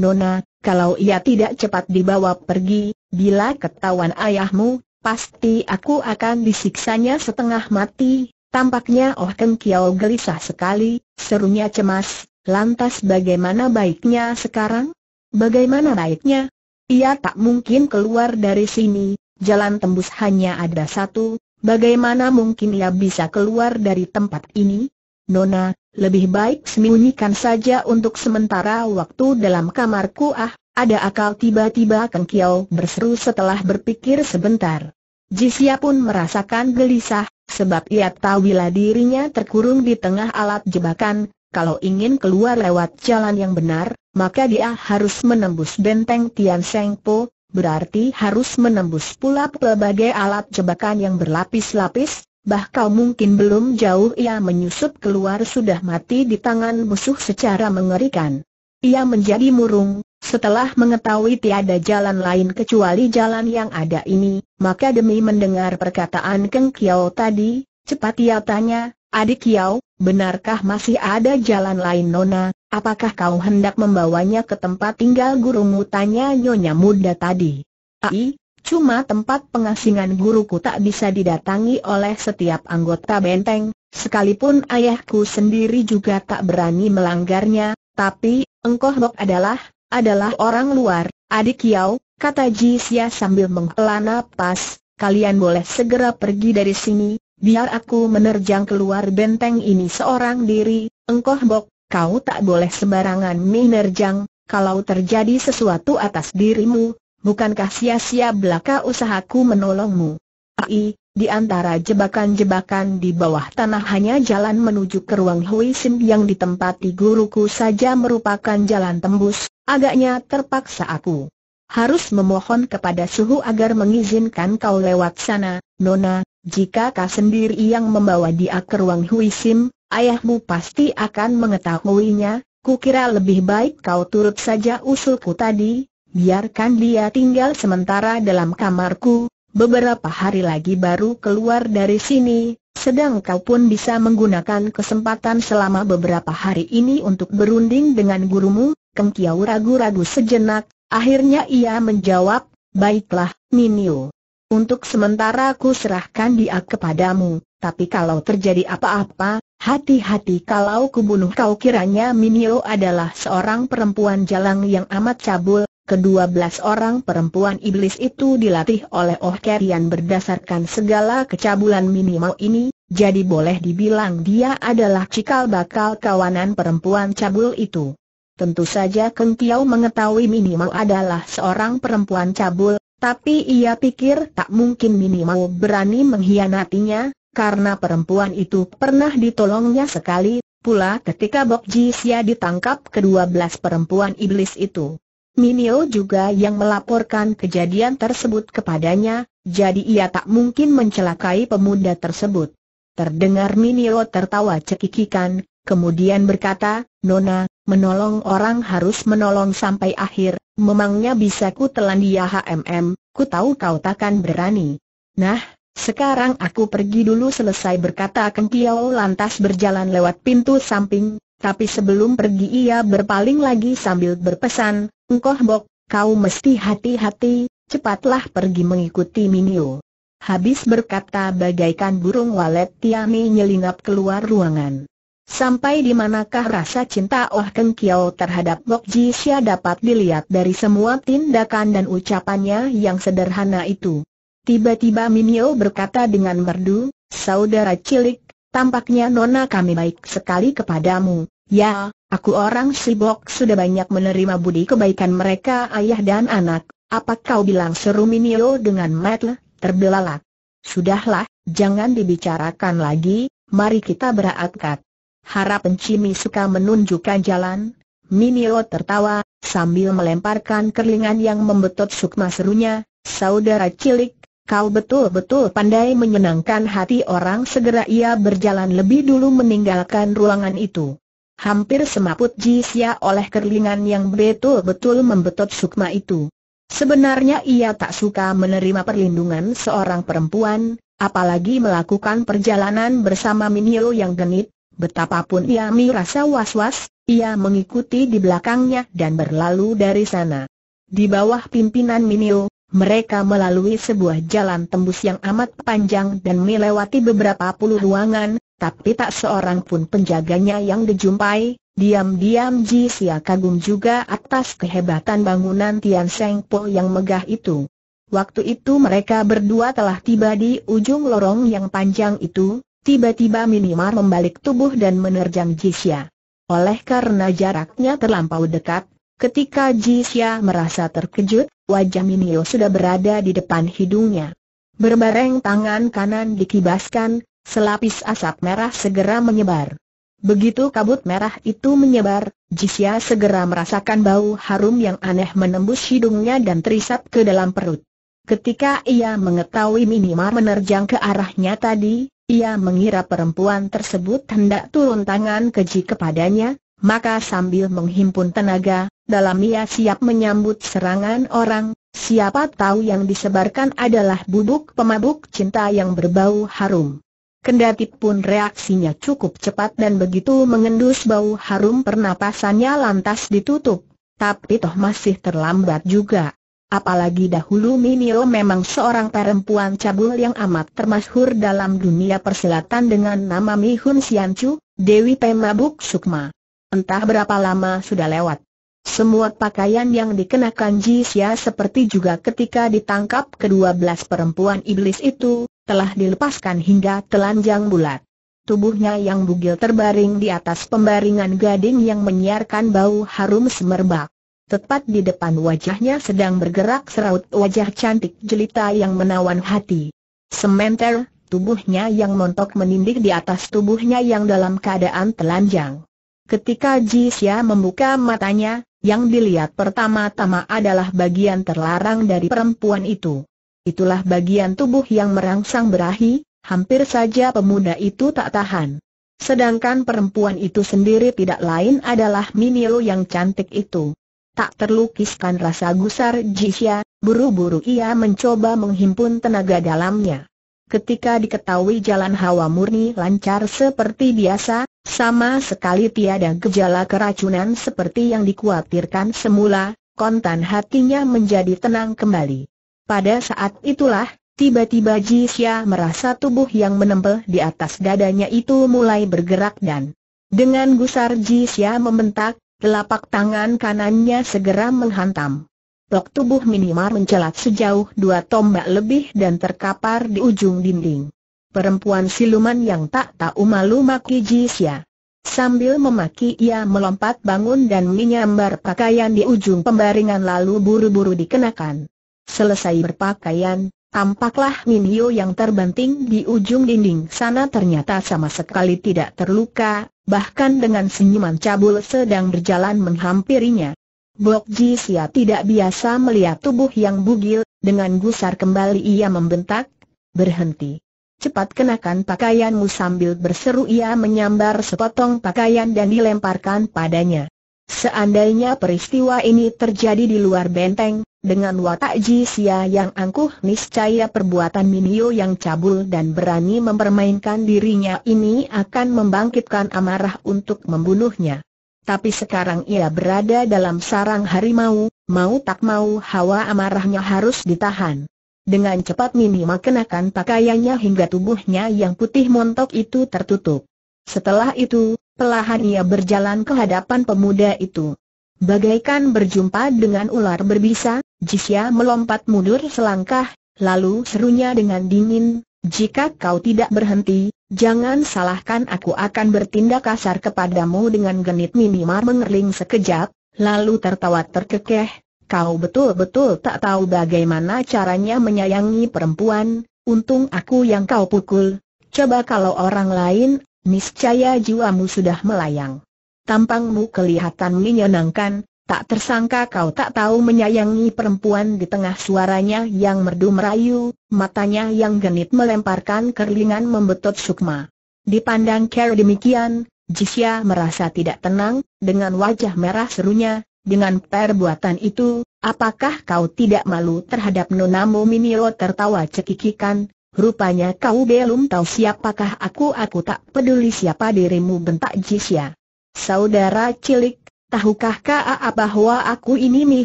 Nona, kalau ia tidak cepat dibawa pergi, Bila ketahuan ayahmu, pasti aku akan disiksanya setengah mati. Tampaknya Oh Keng Kiao gelisah sekali, serunya cemas, lantas bagaimana baiknya sekarang? Bagaimana baiknya? Ia tak mungkin keluar dari sini, jalan tembus hanya ada satu, bagaimana mungkin ia bisa keluar dari tempat ini? Nona, lebih baik sembunyikan saja untuk sementara waktu dalam kamarku ah, ada akal tiba-tiba Kang Kiao berseru setelah berpikir sebentar. Jisia pun merasakan gelisah, sebab ia tahu bila dirinya terkurung di tengah alat jebakan, kalau ingin keluar lewat jalan yang benar, maka dia harus menembus benteng Tian Seng Po, berarti harus menembus pula pelbagai alat jebakan yang berlapis-lapis, bahkan mungkin belum jauh ia menyusup keluar sudah mati di tangan musuh secara mengerikan. Ia menjadi murung, setelah mengetahui tiada jalan lain kecuali jalan yang ada ini, maka demi mendengar perkataan Keng Kiao tadi, cepat ia tanya, Adik Kiao, benarkah masih ada jalan lain Nona, apakah kau hendak membawanya ke tempat tinggal gurumu tanya Nyonya muda tadi. Ai, Cuma tempat pengasingan guruku tak bisa didatangi oleh setiap anggota benteng, sekalipun ayahku sendiri juga tak berani melanggarnya, tapi, engkau Bok adalah, adalah orang luar, adik Yao, kata Ji Xia sambil menghela nafas. kalian boleh segera pergi dari sini, biar aku menerjang keluar benteng ini seorang diri, engkoh bok, kau tak boleh sembarangan menerjang, kalau terjadi sesuatu atas dirimu, bukankah sia-sia belaka usahaku menolongmu? Ai, di antara jebakan-jebakan di bawah tanah hanya jalan menuju ke ruang Hui Sim yang ditempati guruku saja merupakan jalan tembus, agaknya terpaksa aku. Harus memohon kepada suhu agar mengizinkan kau lewat sana, Nona, jika kau sendiri yang membawa dia ke ruang Hui Sim, ayahmu pasti akan mengetahuinya, kukira lebih baik kau turut saja usulku tadi, biarkan dia tinggal sementara dalam kamarku, Beberapa hari lagi baru keluar dari sini, sedang kau pun bisa menggunakan kesempatan selama beberapa hari ini untuk berunding dengan gurumu, Keng ragu-ragu sejenak, akhirnya ia menjawab, baiklah, Minio. Untuk sementara ku serahkan dia kepadamu, tapi kalau terjadi apa-apa, hati-hati kalau kubunuh kau kiranya Minio adalah seorang perempuan jalang yang amat cabul, Kedua belas orang perempuan iblis itu dilatih oleh Oh Kerian berdasarkan segala kecabulan minimal ini, jadi boleh dibilang dia adalah cikal bakal kawanan perempuan cabul itu. Tentu saja Keng Tiao mengetahui minimal adalah seorang perempuan cabul, tapi ia pikir tak mungkin minimal berani mengkhianatinya, karena perempuan itu pernah ditolongnya sekali, pula ketika Bok Ji Sia ditangkap kedua belas perempuan iblis itu. Minio juga yang melaporkan kejadian tersebut kepadanya, jadi ia tak mungkin mencelakai pemuda tersebut. Terdengar Minio tertawa cekikikan, kemudian berkata, Nona, menolong orang harus menolong sampai akhir, memangnya bisa ku telan dia HMM, ku tahu kau takkan berani. Nah, sekarang aku pergi dulu selesai berkata Kentiao lantas berjalan lewat pintu samping, tapi sebelum pergi ia berpaling lagi sambil berpesan, Engkau Bok, kau mesti hati-hati, cepatlah pergi mengikuti Minio. Habis berkata bagaikan burung walet Tiami nyelingap keluar ruangan. Sampai di manakah rasa cinta Oh Keng Kiao terhadap Bok Ji sia dapat dilihat dari semua tindakan dan ucapannya yang sederhana itu. Tiba-tiba Minio berkata dengan merdu, Saudara cilik, tampaknya nona kami baik sekali kepadamu, Ya, aku orang Sibok sudah banyak menerima budi kebaikan mereka ayah dan anak, apa kau bilang seru Minio dengan Matle, terbelalak. Sudahlah, jangan dibicarakan lagi, mari kita berangkat. Harap pencimi suka menunjukkan jalan. Minio tertawa, sambil melemparkan kerlingan yang membetot sukma serunya, saudara cilik, Kau betul-betul pandai menyenangkan hati orang segera ia berjalan lebih dulu meninggalkan ruangan itu hampir semaput jisya oleh kerlingan yang betul-betul membetot sukma itu. Sebenarnya ia tak suka menerima perlindungan seorang perempuan, apalagi melakukan perjalanan bersama Minyo yang genit, betapapun ia merasa was-was, ia mengikuti di belakangnya dan berlalu dari sana. Di bawah pimpinan Minyo, mereka melalui sebuah jalan tembus yang amat panjang dan melewati beberapa puluh ruangan, tapi tak seorang pun penjaganya yang dijumpai. Diam-diam Ji Xia kagum juga atas kehebatan bangunan Tian Seng Po yang megah itu. Waktu itu mereka berdua telah tiba di ujung lorong yang panjang itu, tiba-tiba Minimar membalik tubuh dan menerjang Jisya. Oleh karena jaraknya terlampau dekat, ketika Jisya merasa terkejut, wajah Minio sudah berada di depan hidungnya. Berbareng tangan kanan dikibaskan, Selapis asap merah segera menyebar. Begitu kabut merah itu menyebar, Jisia segera merasakan bau harum yang aneh menembus hidungnya dan terisap ke dalam perut. Ketika ia mengetahui Minima menerjang ke arahnya tadi, ia mengira perempuan tersebut hendak turun tangan keji kepadanya, maka sambil menghimpun tenaga, dalam ia siap menyambut serangan orang, siapa tahu yang disebarkan adalah bubuk pemabuk cinta yang berbau harum. Kendati pun reaksinya cukup cepat dan begitu mengendus bau harum pernapasannya lantas ditutup. Tapi toh masih terlambat juga. Apalagi dahulu Minio memang seorang perempuan cabul yang amat termasyhur dalam dunia persilatan dengan nama Mi Hun Siancu, Dewi Pemabuk Sukma. Entah berapa lama sudah lewat. Semua pakaian yang dikenakan Jisya seperti juga ketika ditangkap kedua belas perempuan iblis itu, telah dilepaskan hingga telanjang bulat. Tubuhnya yang bugil terbaring di atas pembaringan gading yang menyiarkan bau harum semerbak. Tepat di depan wajahnya sedang bergerak seraut wajah cantik jelita yang menawan hati. Sementer, tubuhnya yang montok menindik di atas tubuhnya yang dalam keadaan telanjang. Ketika Jisya membuka matanya, yang dilihat pertama-tama adalah bagian terlarang dari perempuan itu itulah bagian tubuh yang merangsang berahi, hampir saja pemuda itu tak tahan. Sedangkan perempuan itu sendiri tidak lain adalah Minio yang cantik itu. Tak terlukiskan rasa gusar Jisya, buru-buru ia mencoba menghimpun tenaga dalamnya. Ketika diketahui jalan hawa murni lancar seperti biasa, sama sekali tiada gejala keracunan seperti yang dikhawatirkan semula, kontan hatinya menjadi tenang kembali. Pada saat itulah, tiba-tiba Jisya merasa tubuh yang menempel di atas dadanya itu mulai bergerak dan dengan gusar Jisya membentak, telapak tangan kanannya segera menghantam. Blok tubuh minimal mencelat sejauh dua tombak lebih dan terkapar di ujung dinding. Perempuan siluman yang tak tahu malu maki Jisya. Sambil memaki ia melompat bangun dan menyambar pakaian di ujung pembaringan lalu buru-buru dikenakan. Selesai berpakaian, tampaklah Min Hyo yang terbanting di ujung dinding sana ternyata sama sekali tidak terluka, bahkan dengan senyuman cabul sedang berjalan menghampirinya. Bok Ji Sia tidak biasa melihat tubuh yang bugil, dengan gusar kembali ia membentak, berhenti. Cepat kenakan pakaianmu sambil berseru ia menyambar sepotong pakaian dan dilemparkan padanya. Seandainya peristiwa ini terjadi di luar benteng, dengan watak Jisia yang angkuh niscaya perbuatan Minio yang cabul dan berani mempermainkan dirinya ini akan membangkitkan amarah untuk membunuhnya. Tapi sekarang ia berada dalam sarang harimau, mau tak mau hawa amarahnya harus ditahan. Dengan cepat Minima kenakan pakaiannya hingga tubuhnya yang putih montok itu tertutup. Setelah itu, pelahan ia berjalan ke hadapan pemuda itu. Bagaikan berjumpa dengan ular berbisa, Jisya melompat mundur selangkah, lalu serunya dengan dingin, jika kau tidak berhenti, jangan salahkan aku akan bertindak kasar kepadamu dengan genit Minimar mengering sekejap, lalu tertawa terkekeh, kau betul-betul tak tahu bagaimana caranya menyayangi perempuan, untung aku yang kau pukul, coba kalau orang lain, niscaya jiwamu sudah melayang tampangmu kelihatan menyenangkan, tak tersangka kau tak tahu menyayangi perempuan di tengah suaranya yang merdu merayu, matanya yang genit melemparkan kerlingan membetot sukma. Dipandang Carol demikian, Jisya merasa tidak tenang, dengan wajah merah serunya, dengan perbuatan itu, apakah kau tidak malu terhadap nonamu Minio tertawa cekikikan? Rupanya kau belum tahu siapakah aku aku tak peduli siapa dirimu bentak Jisya. Saudara cilik, tahukah Kaa bahwa aku ini Mi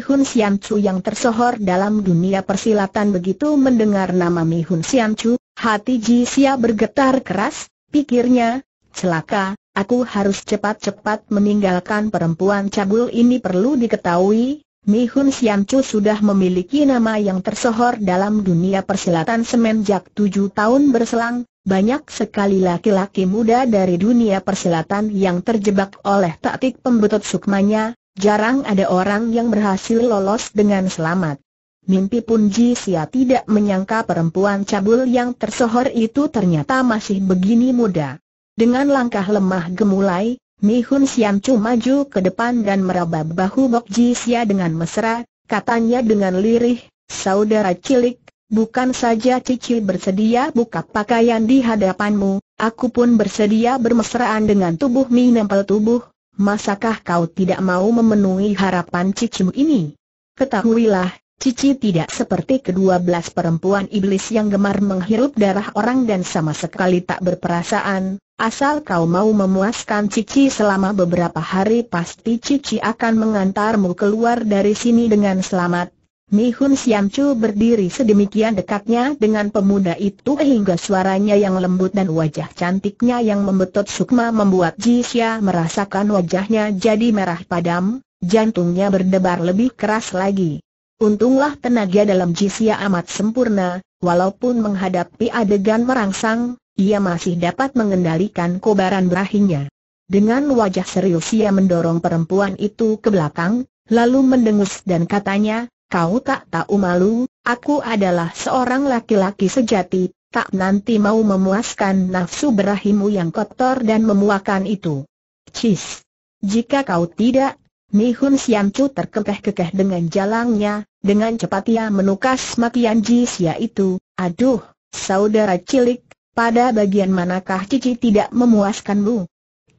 Hun Chu yang tersohor dalam dunia persilatan begitu mendengar nama Mi Hun Chu, hati Ji Xia bergetar keras, pikirnya, celaka, aku harus cepat-cepat meninggalkan perempuan cabul ini perlu diketahui, Mi Hun Chu sudah memiliki nama yang tersohor dalam dunia persilatan semenjak tujuh tahun berselang, banyak sekali laki-laki muda dari dunia persilatan yang terjebak oleh taktik pembetut sukmanya, jarang ada orang yang berhasil lolos dengan selamat. Mimpi pun sia tidak menyangka perempuan cabul yang tersohor itu ternyata masih begini muda. Dengan langkah lemah gemulai, Mi Hun Sian Chu maju ke depan dan meraba bahu Bok Ji sia dengan mesra, katanya dengan lirih, saudara cilik, Bukan saja Cici bersedia buka pakaian di hadapanmu, aku pun bersedia bermesraan dengan tubuh Mi nempel tubuh, masakah kau tidak mau memenuhi harapan Cicimu ini? Ketahuilah, Cici tidak seperti kedua belas perempuan iblis yang gemar menghirup darah orang dan sama sekali tak berperasaan, asal kau mau memuaskan Cici selama beberapa hari pasti Cici akan mengantarmu keluar dari sini dengan selamat Mi Hun Siam Chu berdiri sedemikian dekatnya dengan pemuda itu hingga suaranya yang lembut dan wajah cantiknya yang membetot sukma membuat Ji Xia merasakan wajahnya jadi merah padam, jantungnya berdebar lebih keras lagi. Untunglah tenaga dalam Ji Xia amat sempurna, walaupun menghadapi adegan merangsang, ia masih dapat mengendalikan kobaran berahinya. Dengan wajah serius ia mendorong perempuan itu ke belakang, lalu mendengus dan katanya, Kau tak tahu malu, aku adalah seorang laki-laki sejati, tak nanti mau memuaskan nafsu berahimu yang kotor dan memuakan itu. Cis! Jika kau tidak, Nihun Siancu terkekeh-kekeh dengan jalannya, dengan cepat ia menukas matian Jis yaitu, aduh, saudara cilik, pada bagian manakah Cici tidak memuaskanmu?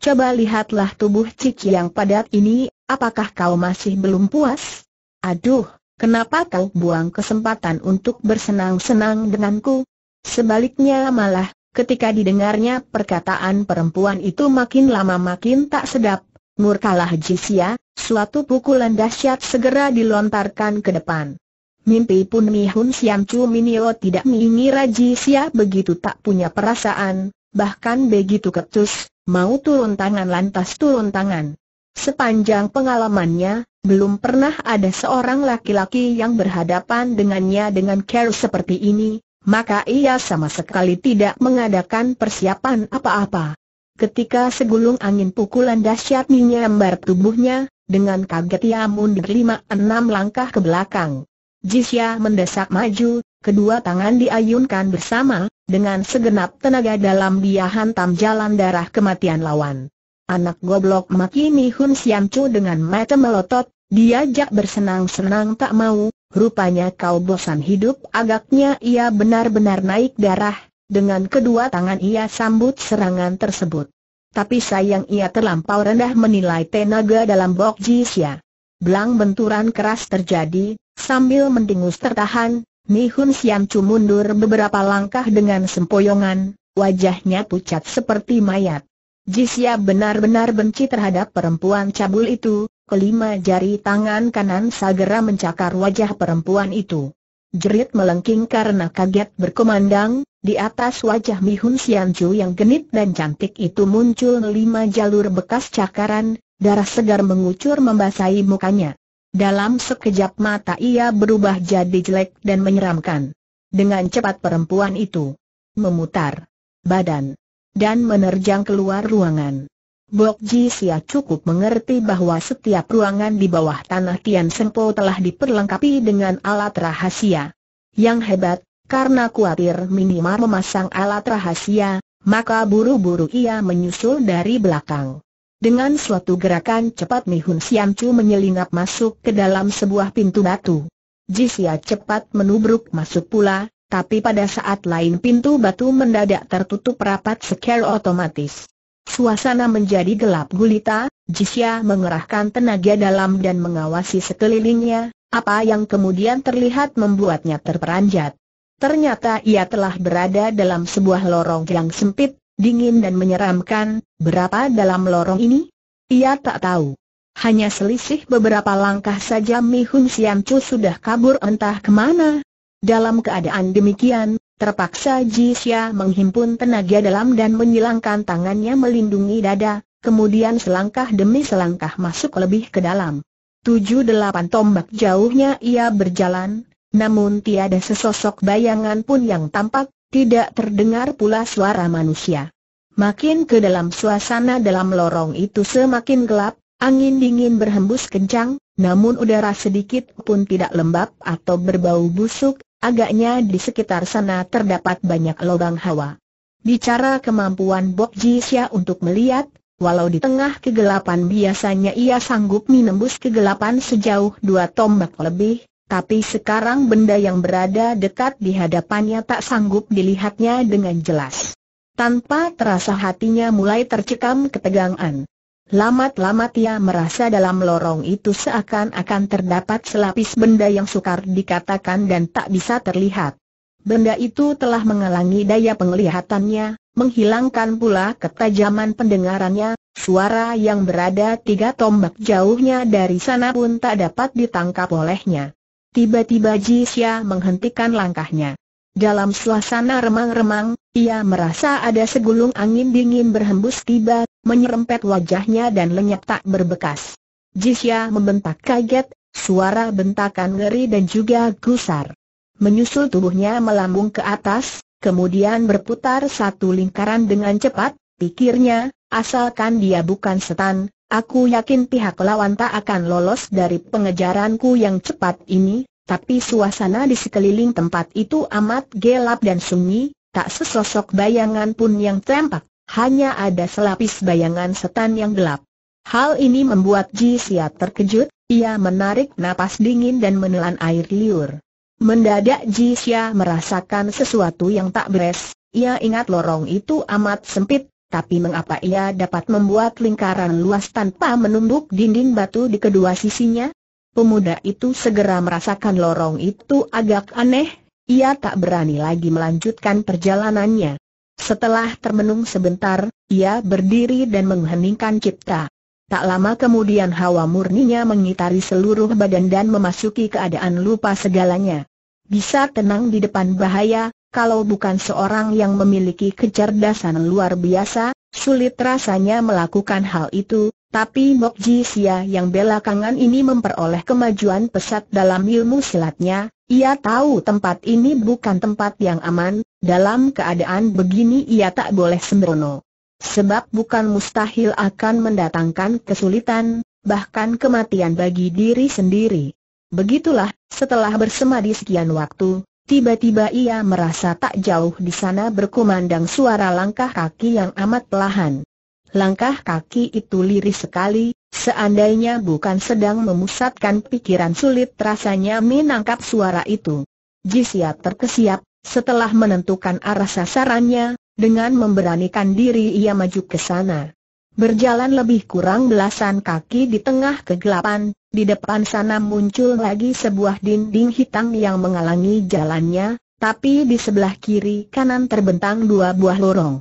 Coba lihatlah tubuh Cici yang padat ini, apakah kau masih belum puas? Aduh, Kenapa kau buang kesempatan untuk bersenang-senang denganku? Sebaliknya malah, ketika didengarnya perkataan perempuan itu makin lama makin tak sedap, murkalah Jisya, suatu pukulan dahsyat segera dilontarkan ke depan. Mimpi pun Mi Hun Siam Chu Minio tidak mengira Jisya begitu tak punya perasaan, bahkan begitu ketus, mau turun tangan lantas turun tangan. Sepanjang pengalamannya, belum pernah ada seorang laki-laki yang berhadapan dengannya dengan care seperti ini, maka ia sama sekali tidak mengadakan persiapan apa-apa. Ketika segulung angin pukulan dahsyat menyambar tubuhnya, dengan kaget ia mundur lima enam langkah ke belakang. Jisya mendesak maju, kedua tangan diayunkan bersama, dengan segenap tenaga dalam dia hantam jalan darah kematian lawan. Anak goblok maki Mi Hun Siam Chu dengan mata melotot, diajak bersenang-senang tak mau, rupanya kau bosan hidup agaknya ia benar-benar naik darah, dengan kedua tangan ia sambut serangan tersebut. Tapi sayang ia terlampau rendah menilai tenaga dalam Bok Jisya. Belang benturan keras terjadi, sambil mendingus tertahan, Mi Hun Siam Chu mundur beberapa langkah dengan sempoyongan, wajahnya pucat seperti mayat. Jisya benar-benar benci terhadap perempuan cabul itu, kelima jari tangan kanan segera mencakar wajah perempuan itu. Jerit melengking karena kaget berkemandang. di atas wajah Mi Hun Sianju yang genit dan cantik itu muncul lima jalur bekas cakaran, darah segar mengucur membasahi mukanya. Dalam sekejap mata ia berubah jadi jelek dan menyeramkan. Dengan cepat perempuan itu memutar badan dan menerjang keluar ruangan. Bok Ji Sia cukup mengerti bahwa setiap ruangan di bawah tanah Tian Po telah diperlengkapi dengan alat rahasia. Yang hebat, karena khawatir minimal memasang alat rahasia, maka buru-buru ia menyusul dari belakang. Dengan suatu gerakan cepat Mi Hun Siam Chu menyelinap masuk ke dalam sebuah pintu batu. Ji Sia cepat menubruk masuk pula, tapi pada saat lain pintu batu mendadak tertutup rapat secara otomatis. Suasana menjadi gelap gulita, Jisya mengerahkan tenaga dalam dan mengawasi sekelilingnya, apa yang kemudian terlihat membuatnya terperanjat. Ternyata ia telah berada dalam sebuah lorong yang sempit, dingin dan menyeramkan, berapa dalam lorong ini? Ia tak tahu. Hanya selisih beberapa langkah saja Mi Hun Sian Chu sudah kabur entah kemana, dalam keadaan demikian, terpaksa Jisya menghimpun tenaga dalam dan menyilangkan tangannya melindungi dada, kemudian selangkah demi selangkah masuk lebih ke dalam. Tujuh delapan tombak jauhnya ia berjalan, namun tiada sesosok bayangan pun yang tampak, tidak terdengar pula suara manusia. Makin ke dalam suasana dalam lorong itu semakin gelap, angin dingin berhembus kencang, namun udara sedikit pun tidak lembab atau berbau busuk, Agaknya di sekitar sana terdapat banyak lubang hawa. Bicara kemampuan Bok Jisya untuk melihat, walau di tengah kegelapan biasanya ia sanggup menembus kegelapan sejauh dua tombak lebih, tapi sekarang benda yang berada dekat di hadapannya tak sanggup dilihatnya dengan jelas. Tanpa terasa hatinya mulai tercekam ketegangan. Lamat-lamat ia merasa dalam lorong itu seakan-akan terdapat selapis benda yang sukar dikatakan dan tak bisa terlihat. Benda itu telah menghalangi daya penglihatannya, menghilangkan pula ketajaman pendengarannya, suara yang berada tiga tombak jauhnya dari sana pun tak dapat ditangkap olehnya. Tiba-tiba Jisya menghentikan langkahnya. Dalam suasana remang-remang, ia merasa ada segulung angin dingin berhembus tiba, menyerempet wajahnya dan lenyap tak berbekas. Jisya membentak kaget, suara bentakan ngeri dan juga gusar. Menyusul tubuhnya melambung ke atas, kemudian berputar satu lingkaran dengan cepat, pikirnya, asalkan dia bukan setan, aku yakin pihak lawan tak akan lolos dari pengejaranku yang cepat ini, tapi suasana di sekeliling tempat itu amat gelap dan sunyi, tak sesosok bayangan pun yang tampak, hanya ada selapis bayangan setan yang gelap. Hal ini membuat Ji Sia terkejut, ia menarik napas dingin dan menelan air liur. Mendadak Ji Sia merasakan sesuatu yang tak beres, ia ingat lorong itu amat sempit, tapi mengapa ia dapat membuat lingkaran luas tanpa menumbuk dinding batu di kedua sisinya? pemuda itu segera merasakan lorong itu agak aneh, ia tak berani lagi melanjutkan perjalanannya. Setelah termenung sebentar, ia berdiri dan mengheningkan cipta. Tak lama kemudian hawa murninya mengitari seluruh badan dan memasuki keadaan lupa segalanya. Bisa tenang di depan bahaya, kalau bukan seorang yang memiliki kecerdasan luar biasa, sulit rasanya melakukan hal itu, tapi Mok Ji Sia yang belakangan ini memperoleh kemajuan pesat dalam ilmu silatnya, ia tahu tempat ini bukan tempat yang aman, dalam keadaan begini ia tak boleh sembrono. Sebab bukan mustahil akan mendatangkan kesulitan, bahkan kematian bagi diri sendiri. Begitulah, setelah bersemadi sekian waktu, tiba-tiba ia merasa tak jauh di sana berkumandang suara langkah kaki yang amat pelahan. Langkah kaki itu lirih sekali, seandainya bukan sedang memusatkan pikiran sulit rasanya menangkap suara itu. Jisia terkesiap, setelah menentukan arah sasarannya, dengan memberanikan diri ia maju ke sana. Berjalan lebih kurang belasan kaki di tengah kegelapan, di depan sana muncul lagi sebuah dinding hitam yang mengalangi jalannya, tapi di sebelah kiri kanan terbentang dua buah lorong.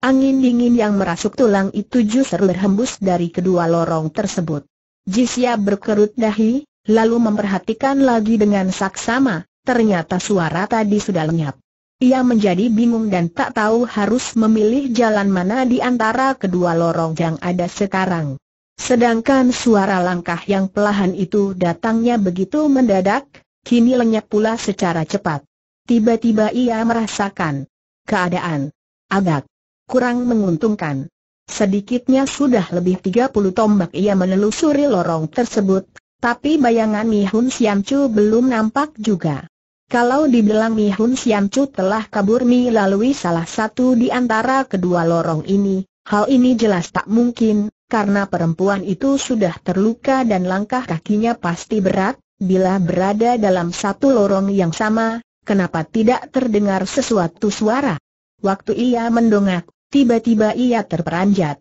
Angin dingin yang merasuk tulang itu justru berhembus dari kedua lorong tersebut. Jisya berkerut dahi, lalu memperhatikan lagi dengan saksama, ternyata suara tadi sudah lenyap. Ia menjadi bingung dan tak tahu harus memilih jalan mana di antara kedua lorong yang ada sekarang. Sedangkan suara langkah yang pelahan itu datangnya begitu mendadak, kini lenyap pula secara cepat. Tiba-tiba ia merasakan keadaan agak kurang menguntungkan. Sedikitnya sudah lebih 30 tombak ia menelusuri lorong tersebut, tapi bayangan Mi Hun Siam Chu belum nampak juga. Kalau dibilang Mi Hun Siam Chu telah kabur melalui salah satu di antara kedua lorong ini, hal ini jelas tak mungkin, karena perempuan itu sudah terluka dan langkah kakinya pasti berat, bila berada dalam satu lorong yang sama, kenapa tidak terdengar sesuatu suara? Waktu ia mendongak, Tiba-tiba ia terperanjat.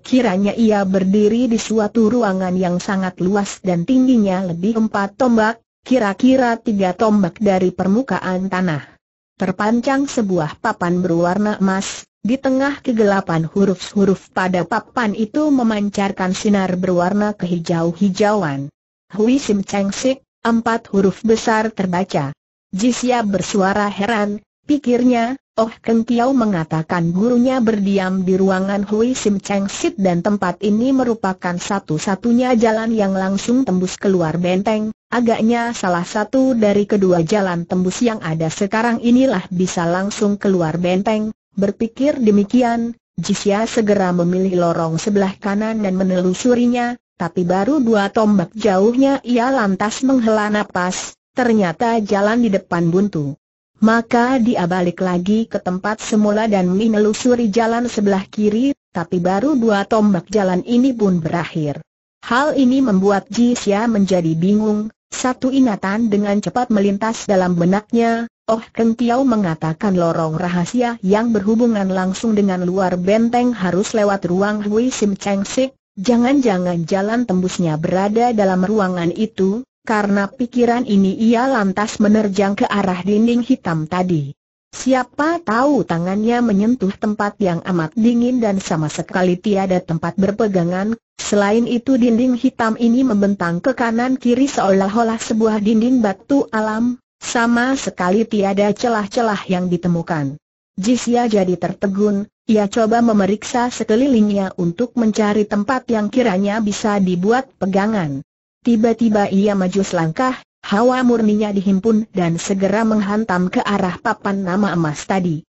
Kiranya ia berdiri di suatu ruangan yang sangat luas dan tingginya lebih empat tombak, kira-kira tiga tombak dari permukaan tanah. Terpancang sebuah papan berwarna emas, di tengah kegelapan huruf-huruf pada papan itu memancarkan sinar berwarna kehijau-hijauan. Hui Sim Cheng Sik, empat huruf besar terbaca. Jisya bersuara heran, pikirnya, Oh Ken Tiau mengatakan gurunya berdiam di ruangan Hui Sim Cheng Sit dan tempat ini merupakan satu-satunya jalan yang langsung tembus keluar benteng, agaknya salah satu dari kedua jalan tembus yang ada sekarang inilah bisa langsung keluar benteng, berpikir demikian, Jisya segera memilih lorong sebelah kanan dan menelusurinya, tapi baru dua tombak jauhnya ia lantas menghela napas, ternyata jalan di depan buntu. Maka dia balik lagi ke tempat semula dan menelusuri jalan sebelah kiri, tapi baru dua tombak jalan ini pun berakhir. Hal ini membuat Jisya menjadi bingung, satu ingatan dengan cepat melintas dalam benaknya, Oh Keng Tiao mengatakan lorong rahasia yang berhubungan langsung dengan luar benteng harus lewat ruang Hui Sim Cheng Sik, jangan-jangan jalan tembusnya berada dalam ruangan itu, karena pikiran ini ia lantas menerjang ke arah dinding hitam tadi. Siapa tahu tangannya menyentuh tempat yang amat dingin dan sama sekali tiada tempat berpegangan, selain itu dinding hitam ini membentang ke kanan kiri seolah-olah sebuah dinding batu alam, sama sekali tiada celah-celah yang ditemukan. Jisya jadi tertegun, ia coba memeriksa sekelilingnya untuk mencari tempat yang kiranya bisa dibuat pegangan. Tiba-tiba ia maju selangkah, hawa murninya dihimpun dan segera menghantam ke arah papan nama emas tadi.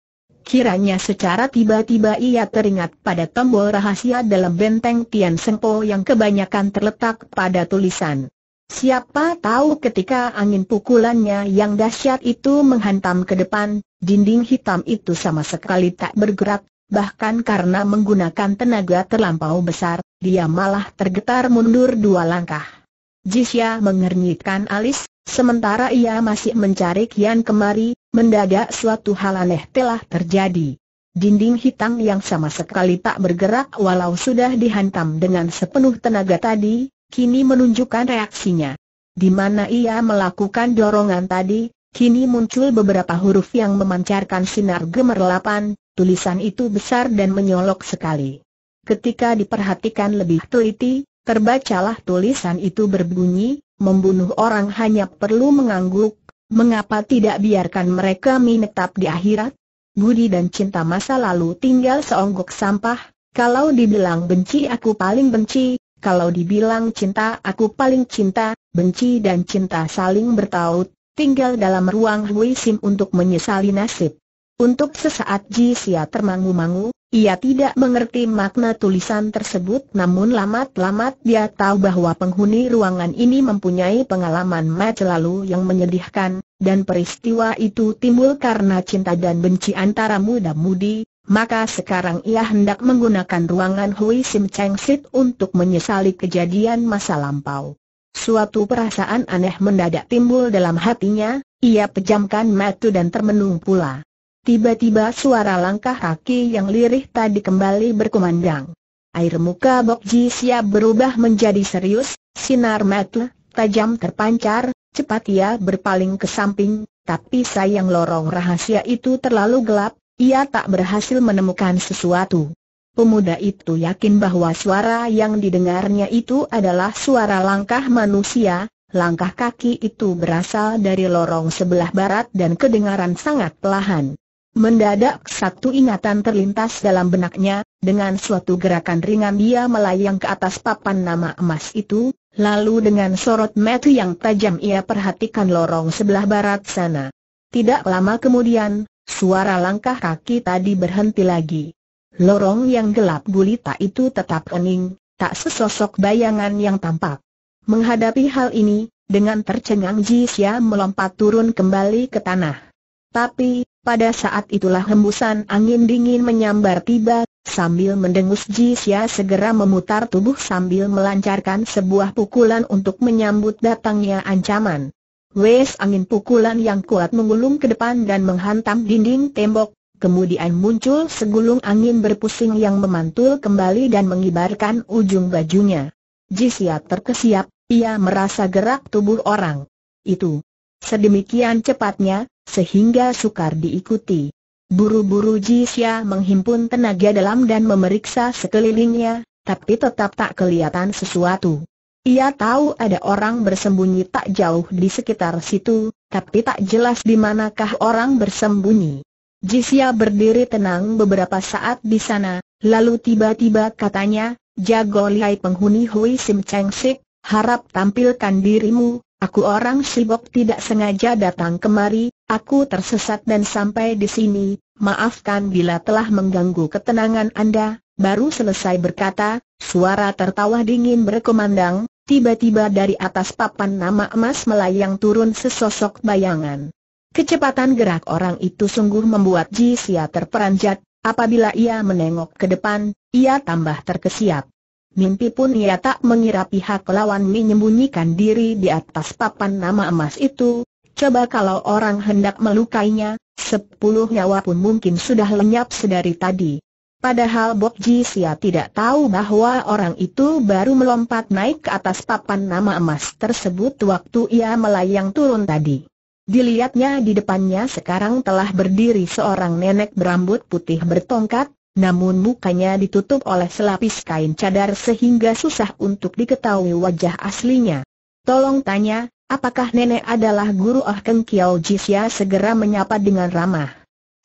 Kiranya secara tiba-tiba ia teringat pada tombol rahasia dalam benteng Tian Sengpo yang kebanyakan terletak pada tulisan. Siapa tahu ketika angin pukulannya yang dahsyat itu menghantam ke depan, dinding hitam itu sama sekali tak bergerak, bahkan karena menggunakan tenaga terlampau besar, dia malah tergetar mundur dua langkah. Jisya mengernyitkan alis, sementara ia masih mencari kian kemari, mendadak suatu hal aneh telah terjadi. Dinding hitam yang sama sekali tak bergerak walau sudah dihantam dengan sepenuh tenaga tadi, kini menunjukkan reaksinya. Di mana ia melakukan dorongan tadi, kini muncul beberapa huruf yang memancarkan sinar gemerlapan, tulisan itu besar dan menyolok sekali. Ketika diperhatikan lebih teliti, Terbacalah tulisan itu berbunyi, membunuh orang hanya perlu mengangguk, mengapa tidak biarkan mereka menetap di akhirat? Budi dan cinta masa lalu tinggal seonggok sampah, kalau dibilang benci aku paling benci, kalau dibilang cinta aku paling cinta, benci dan cinta saling bertaut, tinggal dalam ruang Hui Sim untuk menyesali nasib. Untuk sesaat Ji Xia termangu-mangu, ia tidak mengerti makna tulisan tersebut namun lamat-lamat dia tahu bahwa penghuni ruangan ini mempunyai pengalaman masa lalu yang menyedihkan, dan peristiwa itu timbul karena cinta dan benci antara muda-mudi, maka sekarang ia hendak menggunakan ruangan Hui Sim Cheng Sit untuk menyesali kejadian masa lampau. Suatu perasaan aneh mendadak timbul dalam hatinya, ia pejamkan mata dan termenung pula. Tiba-tiba suara langkah kaki yang lirih tadi kembali berkumandang. Air muka Bok Ji siap berubah menjadi serius, sinar mata tajam terpancar, cepat ia berpaling ke samping, tapi sayang lorong rahasia itu terlalu gelap, ia tak berhasil menemukan sesuatu. Pemuda itu yakin bahwa suara yang didengarnya itu adalah suara langkah manusia, langkah kaki itu berasal dari lorong sebelah barat dan kedengaran sangat pelahan. Mendadak satu ingatan terlintas dalam benaknya, dengan suatu gerakan ringan dia melayang ke atas papan nama emas itu, lalu dengan sorot mata yang tajam ia perhatikan lorong sebelah barat sana. Tidak lama kemudian, suara langkah kaki tadi berhenti lagi. Lorong yang gelap gulita itu tetap kening, tak sesosok bayangan yang tampak. Menghadapi hal ini, dengan tercengang Jisya melompat turun kembali ke tanah. Tapi, pada saat itulah hembusan angin dingin menyambar tiba, sambil mendengus Jisya segera memutar tubuh sambil melancarkan sebuah pukulan untuk menyambut datangnya ancaman. Wes angin pukulan yang kuat menggulung ke depan dan menghantam dinding tembok, kemudian muncul segulung angin berpusing yang memantul kembali dan mengibarkan ujung bajunya. Jisya terkesiap, ia merasa gerak tubuh orang. Itu. Sedemikian cepatnya, sehingga sukar diikuti. Buru-buru Jisya menghimpun tenaga dalam dan memeriksa sekelilingnya, tapi tetap tak kelihatan sesuatu. Ia tahu ada orang bersembunyi tak jauh di sekitar situ, tapi tak jelas di manakah orang bersembunyi. Jisya berdiri tenang beberapa saat di sana, lalu tiba-tiba katanya, Jago Liai penghuni Hui Sim Cheng Sik, harap tampilkan dirimu, Aku orang sibuk tidak sengaja datang kemari, aku tersesat dan sampai di sini, maafkan bila telah mengganggu ketenangan Anda, baru selesai berkata, suara tertawa dingin berkemandang. tiba-tiba dari atas papan nama emas melayang turun sesosok bayangan. Kecepatan gerak orang itu sungguh membuat Ji Sia terperanjat, apabila ia menengok ke depan, ia tambah terkesiap. Mimpi pun ia tak mengira pihak lawan menyembunyikan diri di atas papan nama emas itu, coba kalau orang hendak melukainya, sepuluh nyawa pun mungkin sudah lenyap sedari tadi. Padahal Bob Sia tidak tahu bahwa orang itu baru melompat naik ke atas papan nama emas tersebut waktu ia melayang turun tadi. Dilihatnya di depannya sekarang telah berdiri seorang nenek berambut putih bertongkat, namun mukanya ditutup oleh selapis kain cadar sehingga susah untuk diketahui wajah aslinya. Tolong tanya, apakah nenek adalah guru Ah Keng Kiao Jisya segera menyapa dengan ramah.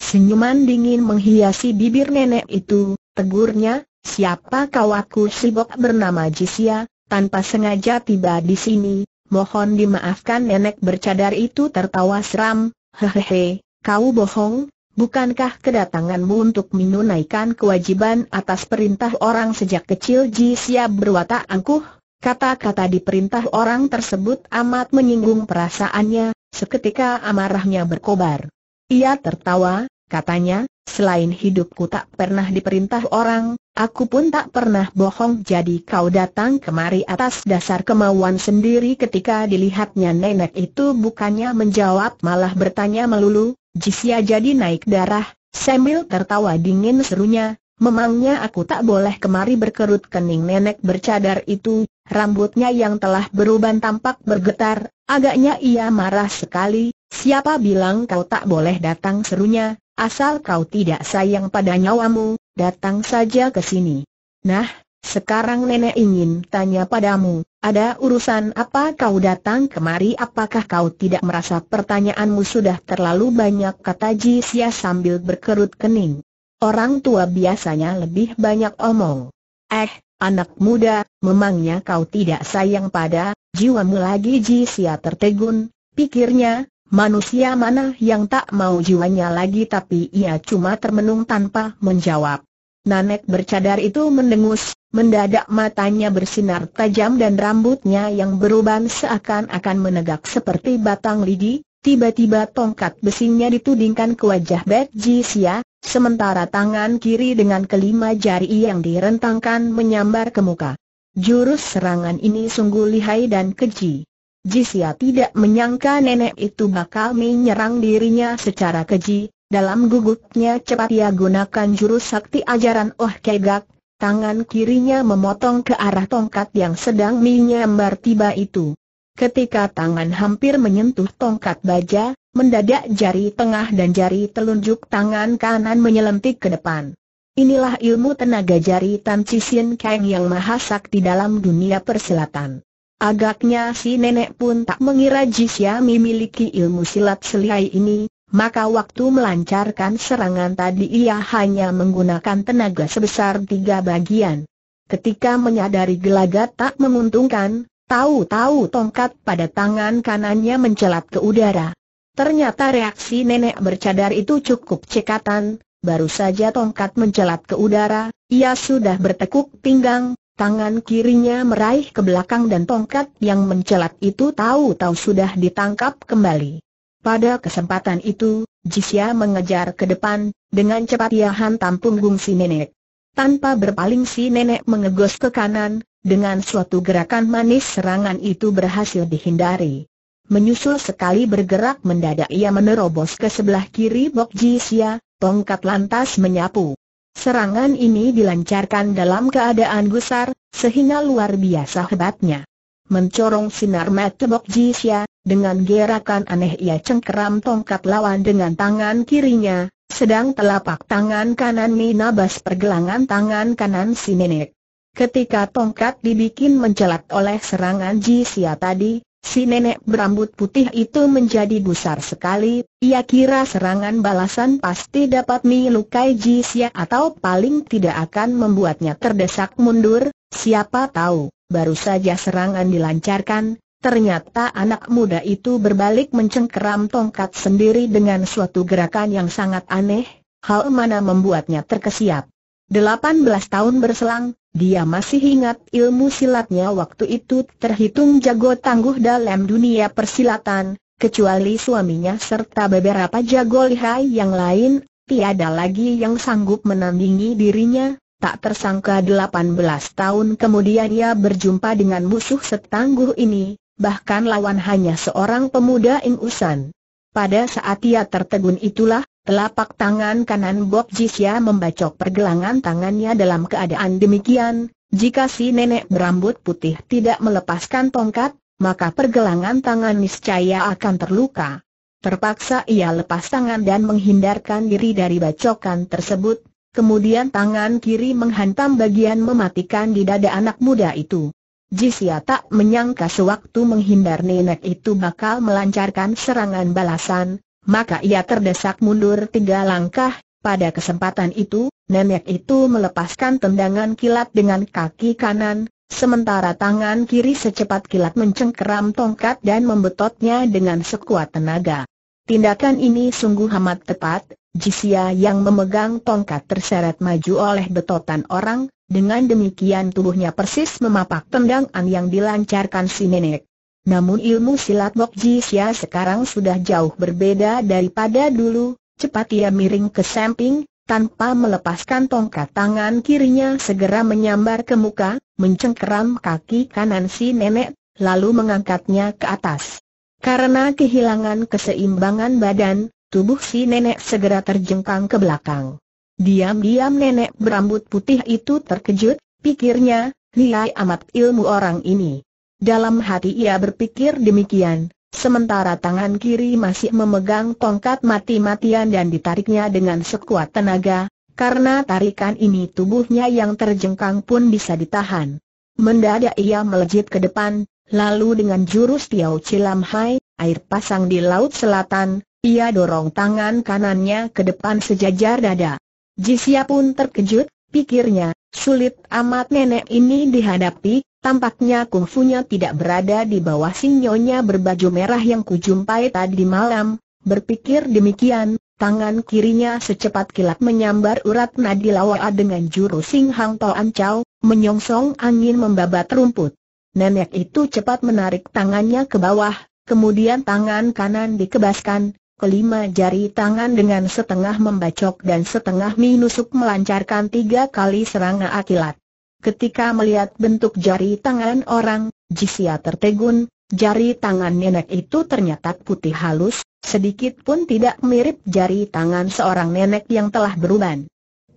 Senyuman dingin menghiasi bibir nenek itu, tegurnya, siapa kau aku sibok bernama Jisya, tanpa sengaja tiba di sini, mohon dimaafkan nenek bercadar itu tertawa seram, hehehe, kau bohong, Bukankah kedatanganmu untuk menunaikan kewajiban atas perintah orang sejak kecil Ji Siap berwatak angkuh? Kata-kata di perintah orang tersebut amat menyinggung perasaannya, seketika amarahnya berkobar. Ia tertawa, katanya, selain hidupku tak pernah diperintah orang, aku pun tak pernah bohong jadi kau datang kemari atas dasar kemauan sendiri ketika dilihatnya nenek itu bukannya menjawab malah bertanya melulu, Jisia jadi naik darah, sambil tertawa dingin serunya, memangnya aku tak boleh kemari berkerut kening nenek bercadar itu, rambutnya yang telah beruban tampak bergetar, agaknya ia marah sekali, siapa bilang kau tak boleh datang serunya, asal kau tidak sayang pada nyawamu, datang saja ke sini. Nah, sekarang nenek ingin tanya padamu, ada urusan apa kau datang kemari apakah kau tidak merasa pertanyaanmu sudah terlalu banyak kata Jisia sambil berkerut kening. Orang tua biasanya lebih banyak omong. Eh, anak muda, memangnya kau tidak sayang pada, jiwamu lagi Jisia tertegun, pikirnya, manusia mana yang tak mau jiwanya lagi tapi ia cuma termenung tanpa menjawab. Nanek bercadar itu mendengus, mendadak matanya bersinar tajam dan rambutnya yang beruban seakan-akan menegak seperti batang lidi, tiba-tiba tongkat besinya ditudingkan ke wajah Bet Sia, sementara tangan kiri dengan kelima jari yang direntangkan menyambar ke muka. Jurus serangan ini sungguh lihai dan keji. Sia tidak menyangka nenek itu bakal menyerang dirinya secara keji, dalam gugupnya cepat ia gunakan jurus sakti ajaran Oh Kegak, tangan kirinya memotong ke arah tongkat yang sedang menyambar tiba itu. Ketika tangan hampir menyentuh tongkat baja, mendadak jari tengah dan jari telunjuk tangan kanan menyelentik ke depan. Inilah ilmu tenaga jari Tan Cixin Kang yang maha sakti dalam dunia persilatan. Agaknya si nenek pun tak mengira Jisya memiliki ilmu silat selai ini, maka waktu melancarkan serangan tadi ia hanya menggunakan tenaga sebesar tiga bagian. Ketika menyadari gelagat tak menguntungkan, tahu-tahu tongkat pada tangan kanannya mencelat ke udara. Ternyata reaksi nenek bercadar itu cukup cekatan, baru saja tongkat mencelat ke udara, ia sudah bertekuk pinggang, tangan kirinya meraih ke belakang dan tongkat yang mencelat itu tahu-tahu sudah ditangkap kembali. Pada kesempatan itu, Jisya mengejar ke depan, dengan cepat ia hantam punggung si nenek. Tanpa berpaling si nenek mengegos ke kanan, dengan suatu gerakan manis serangan itu berhasil dihindari. Menyusul sekali bergerak mendadak ia menerobos ke sebelah kiri Bok Jisya, tongkat lantas menyapu. Serangan ini dilancarkan dalam keadaan gusar, sehingga luar biasa hebatnya. Mencorong sinar mata Bok Jisya, dengan gerakan aneh ia cengkeram tongkat lawan dengan tangan kirinya, sedang telapak tangan kanan minabas pergelangan tangan kanan si nenek. Ketika tongkat dibikin mencelat oleh serangan Jisya tadi, Si nenek berambut putih itu menjadi gusar sekali, ia kira serangan balasan pasti dapat melukai Jisia atau paling tidak akan membuatnya terdesak mundur, siapa tahu baru saja serangan dilancarkan, ternyata anak muda itu berbalik mencengkeram tongkat sendiri dengan suatu gerakan yang sangat aneh, hal mana membuatnya terkesiap. 18 tahun berselang, dia masih ingat ilmu silatnya waktu itu terhitung jago tangguh dalam dunia persilatan, kecuali suaminya serta beberapa jago lihai yang lain, tiada lagi yang sanggup menandingi dirinya, Tak tersangka 18 tahun kemudian ia berjumpa dengan musuh setangguh ini, bahkan lawan hanya seorang pemuda ingusan. Pada saat ia tertegun itulah, telapak tangan kanan Bob Jisya membacok pergelangan tangannya dalam keadaan demikian, jika si nenek berambut putih tidak melepaskan tongkat, maka pergelangan tangan niscaya akan terluka. Terpaksa ia lepas tangan dan menghindarkan diri dari bacokan tersebut, Kemudian tangan kiri menghantam bagian mematikan di dada anak muda itu. Jisia tak menyangka sewaktu menghindar nenek itu bakal melancarkan serangan balasan, maka ia terdesak mundur tiga langkah, pada kesempatan itu, nenek itu melepaskan tendangan kilat dengan kaki kanan, sementara tangan kiri secepat kilat mencengkeram tongkat dan membetotnya dengan sekuat tenaga. Tindakan ini sungguh amat tepat, Jisia yang memegang tongkat terseret maju oleh betotan orang, dengan demikian tubuhnya persis memapak tendangan yang dilancarkan si nenek. Namun ilmu silat Mok Jisia sekarang sudah jauh berbeda daripada dulu, cepat ia miring ke samping, tanpa melepaskan tongkat tangan kirinya segera menyambar ke muka, mencengkeram kaki kanan si nenek, lalu mengangkatnya ke atas. Karena kehilangan keseimbangan badan, Tubuh si nenek segera terjengkang ke belakang. Diam-diam nenek berambut putih itu terkejut, pikirnya, nilai amat ilmu orang ini. Dalam hati ia berpikir demikian, sementara tangan kiri masih memegang tongkat mati-matian dan ditariknya dengan sekuat tenaga, karena tarikan ini tubuhnya yang terjengkang pun bisa ditahan. Mendadak ia melejit ke depan, lalu dengan jurus Tiau Cilam Hai, air pasang di Laut Selatan, ia dorong tangan kanannya ke depan sejajar dada. Jisia pun terkejut, pikirnya, sulit amat nenek ini dihadapi, tampaknya kungfunya tidak berada di bawah sinyonya berbaju merah yang kujumpai tadi malam. Berpikir demikian, tangan kirinya secepat kilat menyambar urat nadi lawa dengan jurus singhang toan chow, menyongsong angin membabat rumput. Nenek itu cepat menarik tangannya ke bawah, kemudian tangan kanan dikebaskan, kelima jari tangan dengan setengah membacok dan setengah minusuk melancarkan tiga kali serangan akilat. Ketika melihat bentuk jari tangan orang, Jisia tertegun, jari tangan nenek itu ternyata putih halus, sedikit pun tidak mirip jari tangan seorang nenek yang telah beruban.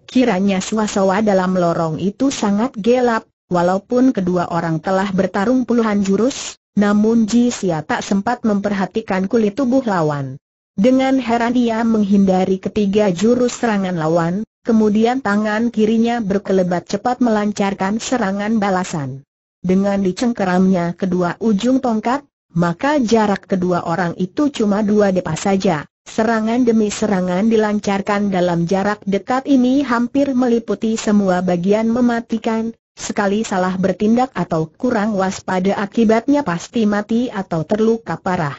Kiranya suasawa dalam lorong itu sangat gelap, walaupun kedua orang telah bertarung puluhan jurus, namun Jisia tak sempat memperhatikan kulit tubuh lawan. Dengan heran ia menghindari ketiga jurus serangan lawan, kemudian tangan kirinya berkelebat cepat melancarkan serangan balasan. Dengan dicengkeramnya kedua ujung tongkat, maka jarak kedua orang itu cuma dua depa saja. Serangan demi serangan dilancarkan dalam jarak dekat ini hampir meliputi semua bagian mematikan, sekali salah bertindak atau kurang waspada akibatnya pasti mati atau terluka parah.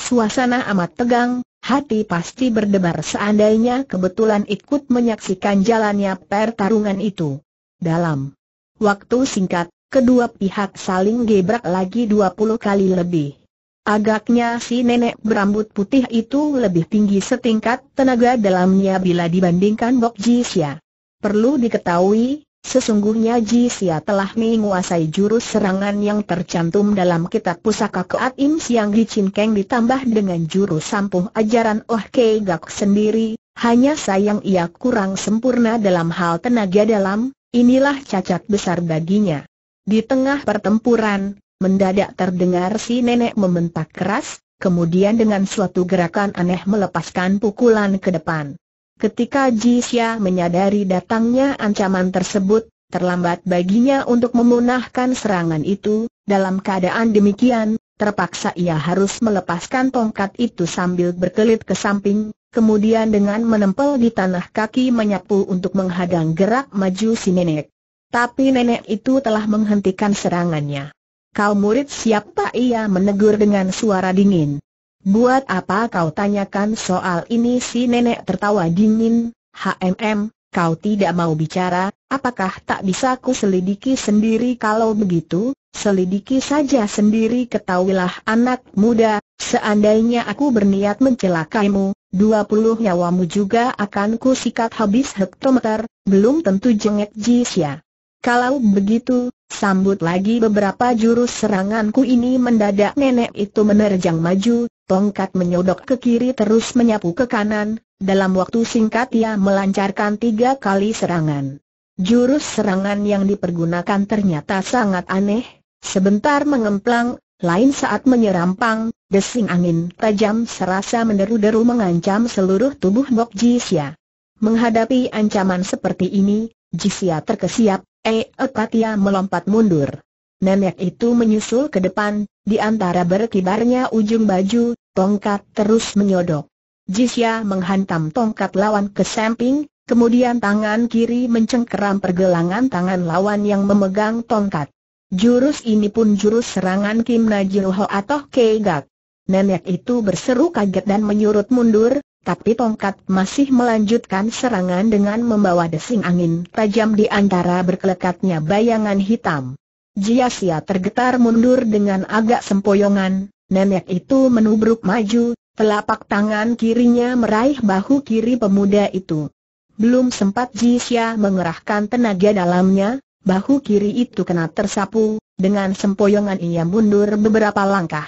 Suasana amat tegang, hati pasti berdebar seandainya kebetulan ikut menyaksikan jalannya pertarungan itu. Dalam waktu singkat, kedua pihak saling gebrak lagi 20 kali lebih. Agaknya si nenek berambut putih itu lebih tinggi setingkat tenaga dalamnya bila dibandingkan Bok Jisya. Perlu diketahui, Sesungguhnya Jisia telah menguasai jurus serangan yang tercantum dalam kitab pusaka Keat Im Siang Gi Chin Keng ditambah dengan jurus sampuh ajaran Oh Kei Gak sendiri, hanya sayang ia kurang sempurna dalam hal tenaga dalam, inilah cacat besar baginya. Di tengah pertempuran, mendadak terdengar si nenek membentak keras, kemudian dengan suatu gerakan aneh melepaskan pukulan ke depan. Ketika Jisya menyadari datangnya ancaman tersebut, terlambat baginya untuk memunahkan serangan itu, dalam keadaan demikian, terpaksa ia harus melepaskan tongkat itu sambil berkelit ke samping, kemudian dengan menempel di tanah kaki menyapu untuk menghadang gerak maju si nenek. Tapi nenek itu telah menghentikan serangannya. Kau murid siapa ia menegur dengan suara dingin. Buat apa kau tanyakan soal ini si nenek tertawa dingin, HMM, kau tidak mau bicara, apakah tak bisa ku selidiki sendiri kalau begitu, selidiki saja sendiri ketahuilah anak muda, seandainya aku berniat mencelakaimu, 20 nyawamu juga akan ku sikat habis hektometer, belum tentu jengek Jisya. Kalau begitu, sambut lagi beberapa jurus seranganku ini mendadak nenek itu menerjang maju, Tongkat menyodok ke kiri terus menyapu ke kanan, dalam waktu singkat ia melancarkan tiga kali serangan. Jurus serangan yang dipergunakan ternyata sangat aneh, sebentar mengemplang, lain saat menyerampang, desing angin tajam serasa meneru deru mengancam seluruh tubuh Bok Jisya. Menghadapi ancaman seperti ini, Jisya terkesiap, eh Katia melompat mundur nenek itu menyusul ke depan, di antara berkibarnya ujung baju, tongkat terus menyodok. Jisya menghantam tongkat lawan ke samping, kemudian tangan kiri mencengkeram pergelangan tangan lawan yang memegang tongkat. Jurus ini pun jurus serangan Kim Najiroho atau Keigak. Nenek itu berseru kaget dan menyurut mundur, tapi tongkat masih melanjutkan serangan dengan membawa desing angin tajam di antara berkelekatnya bayangan hitam. Jia Xia tergetar mundur dengan agak sempoyongan, nenek itu menubruk maju, telapak tangan kirinya meraih bahu kiri pemuda itu. Belum sempat Xia mengerahkan tenaga dalamnya, bahu kiri itu kena tersapu, dengan sempoyongan ia mundur beberapa langkah.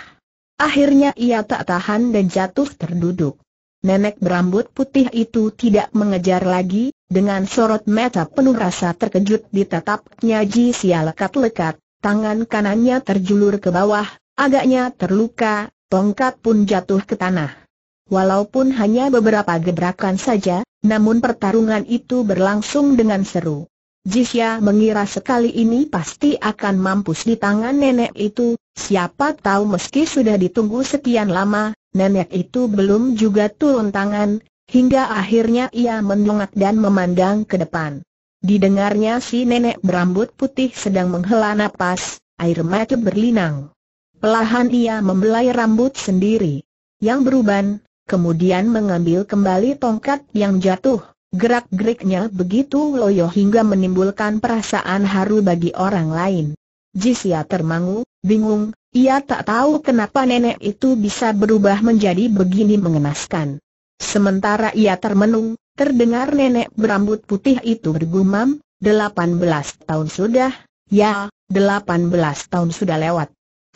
Akhirnya ia tak tahan dan jatuh terduduk. Nenek berambut putih itu tidak mengejar lagi, dengan sorot mata penuh rasa terkejut ditatapnya Ji Xia lekat-lekat, Tangan kanannya terjulur ke bawah, agaknya terluka, tongkat pun jatuh ke tanah. Walaupun hanya beberapa gebrakan saja, namun pertarungan itu berlangsung dengan seru. Jisya mengira sekali ini pasti akan mampus di tangan nenek itu, siapa tahu meski sudah ditunggu sekian lama, nenek itu belum juga turun tangan, hingga akhirnya ia mendongak dan memandang ke depan. Didengarnya si nenek berambut putih sedang menghela napas, air mata berlinang. Pelahan ia membelai rambut sendiri. Yang beruban, kemudian mengambil kembali tongkat yang jatuh. Gerak-geriknya begitu loyo hingga menimbulkan perasaan haru bagi orang lain. Jisia termangu, bingung, ia tak tahu kenapa nenek itu bisa berubah menjadi begini mengenaskan. Sementara ia termenung, Terdengar nenek berambut putih itu bergumam, delapan belas tahun sudah, ya, delapan belas tahun sudah lewat.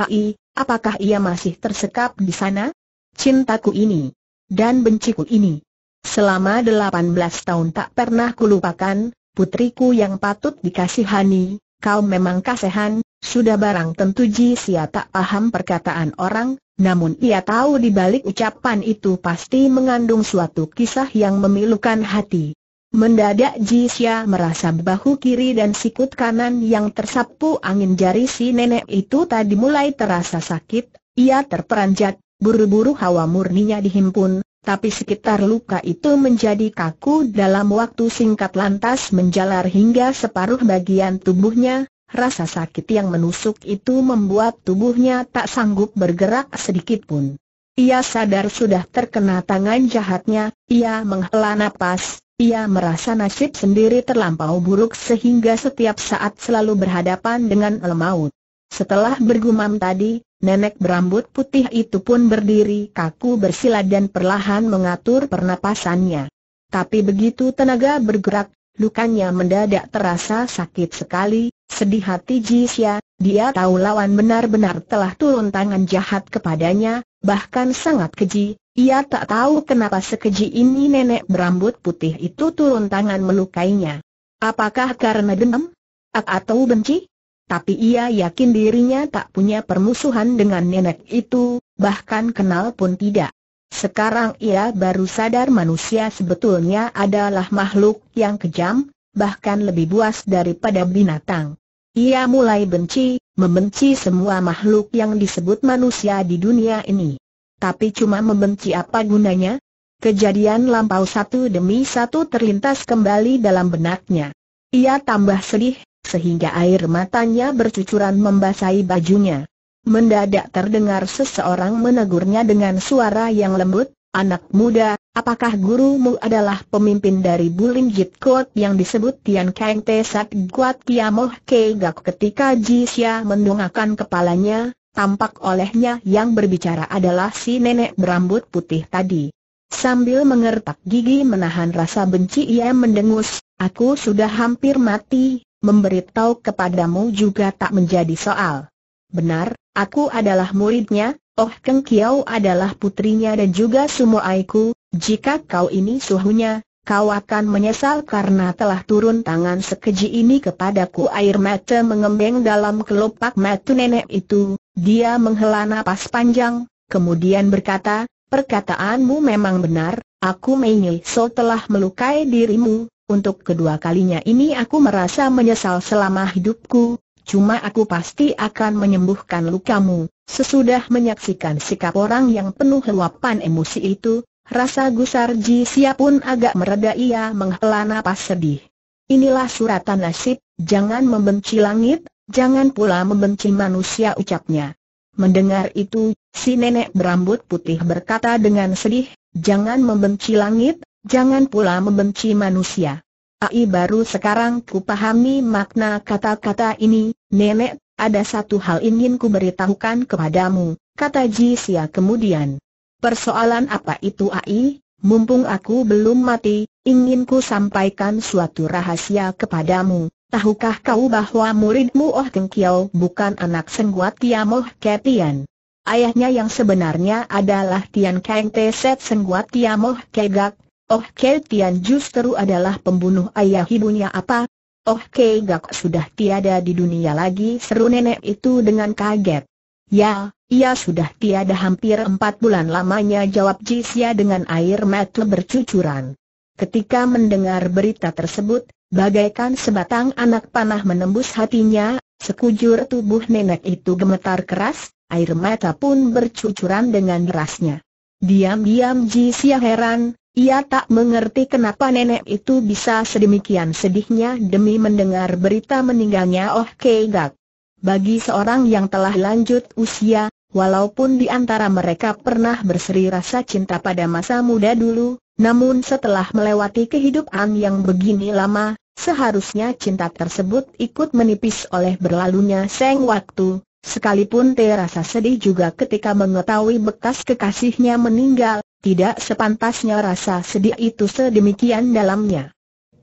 Ai, apakah ia masih tersekap di sana? Cintaku ini, dan benciku ini. Selama delapan belas tahun tak pernah kulupakan, putriku yang patut dikasihani, kau memang kasihan, sudah barang tentu Ji Sia tak paham perkataan orang, namun ia tahu di balik ucapan itu pasti mengandung suatu kisah yang memilukan hati. Mendadak Ji Jisya merasa bahu kiri dan sikut kanan yang tersapu angin jari si nenek itu tadi mulai terasa sakit, ia terperanjat, buru-buru hawa murninya dihimpun, tapi sekitar luka itu menjadi kaku dalam waktu singkat lantas menjalar hingga separuh bagian tubuhnya, rasa sakit yang menusuk itu membuat tubuhnya tak sanggup bergerak sedikit pun. Ia sadar sudah terkena tangan jahatnya, ia menghela napas, ia merasa nasib sendiri terlampau buruk sehingga setiap saat selalu berhadapan dengan lemaut. Setelah bergumam tadi, nenek berambut putih itu pun berdiri kaku bersila dan perlahan mengatur pernapasannya. Tapi begitu tenaga bergerak, lukanya mendadak terasa sakit sekali, Sedih hati Jisya, dia tahu lawan benar-benar telah turun tangan jahat kepadanya, bahkan sangat keji. Ia tak tahu kenapa sekeji ini nenek berambut putih itu turun tangan melukainya. Apakah karena dendam? Atau benci? Tapi ia yakin dirinya tak punya permusuhan dengan nenek itu, bahkan kenal pun tidak. Sekarang ia baru sadar manusia sebetulnya adalah makhluk yang kejam, bahkan lebih buas daripada binatang. Ia mulai benci, membenci semua makhluk yang disebut manusia di dunia ini. Tapi cuma membenci apa gunanya? Kejadian lampau satu demi satu terlintas kembali dalam benaknya. Ia tambah sedih, sehingga air matanya bercucuran membasahi bajunya. Mendadak terdengar seseorang menegurnya dengan suara yang lembut, Anak muda, apakah gurumu adalah pemimpin dari Bulim Jit Kot yang disebut Tian Kang Te Sat Guat Kiamoh ya Ke Gak ketika Jisya mendongakkan kepalanya, tampak olehnya yang berbicara adalah si nenek berambut putih tadi. Sambil mengertak gigi menahan rasa benci ia mendengus, aku sudah hampir mati, memberitahu kepadamu juga tak menjadi soal. Benar, aku adalah muridnya, Oh Keng Kiao adalah putrinya dan juga semua aku. jika kau ini suhunya, kau akan menyesal karena telah turun tangan sekeji ini kepadaku Air mata mengembeng dalam kelopak mata nenek itu, dia menghela napas panjang, kemudian berkata, perkataanmu memang benar, aku Mei So telah melukai dirimu, untuk kedua kalinya ini aku merasa menyesal selama hidupku, cuma aku pasti akan menyembuhkan lukamu. Sesudah menyaksikan sikap orang yang penuh luapan emosi itu, rasa gusar Ji Sia pun agak mereda ia menghela napas sedih. Inilah suratan nasib, jangan membenci langit, jangan pula membenci manusia ucapnya. Mendengar itu, si nenek berambut putih berkata dengan sedih, jangan membenci langit, jangan pula membenci manusia. Ai baru sekarang ku pahami makna kata-kata ini, nenek, ada satu hal ingin ku beritahukan kepadamu, kata Ji Xia kemudian. Persoalan apa itu Ai? Mumpung aku belum mati, ingin ku sampaikan suatu rahasia kepadamu. Tahukah kau bahwa muridmu Oh Keng Kiao bukan anak Sengguat Tiamoh Ketian? Ayahnya yang sebenarnya adalah Tian Kang Set Sengguat Tiamoh Kegak. Oh Ketian justru adalah pembunuh ayah ibunya apa? Oh Kei Gak sudah tiada di dunia lagi seru nenek itu dengan kaget. Ya, ia sudah tiada hampir empat bulan lamanya jawab Jisia dengan air mata bercucuran. Ketika mendengar berita tersebut, bagaikan sebatang anak panah menembus hatinya, sekujur tubuh nenek itu gemetar keras, air mata pun bercucuran dengan derasnya. Diam-diam Jisia heran, ia tak mengerti kenapa nenek itu bisa sedemikian sedihnya demi mendengar berita meninggalnya Oh Kei Gak. Bagi seorang yang telah lanjut usia, walaupun di antara mereka pernah berseri rasa cinta pada masa muda dulu, namun setelah melewati kehidupan yang begini lama, seharusnya cinta tersebut ikut menipis oleh berlalunya seng waktu, Sekalipun terasa sedih juga ketika mengetahui bekas kekasihnya meninggal, tidak sepantasnya rasa sedih itu sedemikian dalamnya.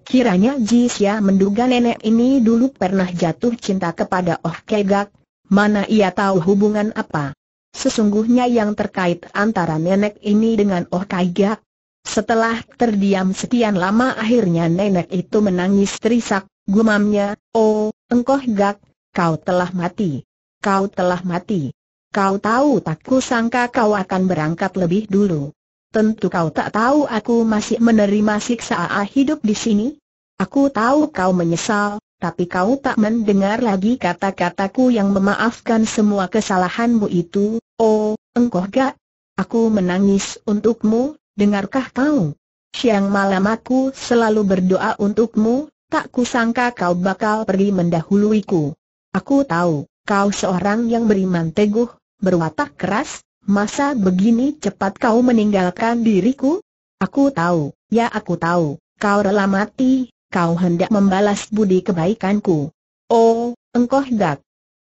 Kiranya Jisya menduga nenek ini dulu pernah jatuh cinta kepada Oh Kegak, mana ia tahu hubungan apa. Sesungguhnya yang terkait antara nenek ini dengan Oh Kegak. Setelah terdiam sekian lama akhirnya nenek itu menangis terisak, gumamnya, Oh, engkau Gak, kau telah mati. Kau telah mati. Kau tahu tak ku sangka kau akan berangkat lebih dulu. Tentu kau tak tahu aku masih menerima siksa hidup di sini. Aku tahu kau menyesal, tapi kau tak mendengar lagi kata-kataku yang memaafkan semua kesalahanmu itu. Oh, engkau gak? Aku menangis untukmu, dengarkah kau? Siang malam aku selalu berdoa untukmu, tak kusangka kau bakal pergi mendahuluiku. Aku tahu, kau seorang yang beriman teguh, berwatak keras, Masa begini cepat kau meninggalkan diriku? Aku tahu, ya aku tahu, kau rela mati, kau hendak membalas budi kebaikanku. Oh, engkau hendak.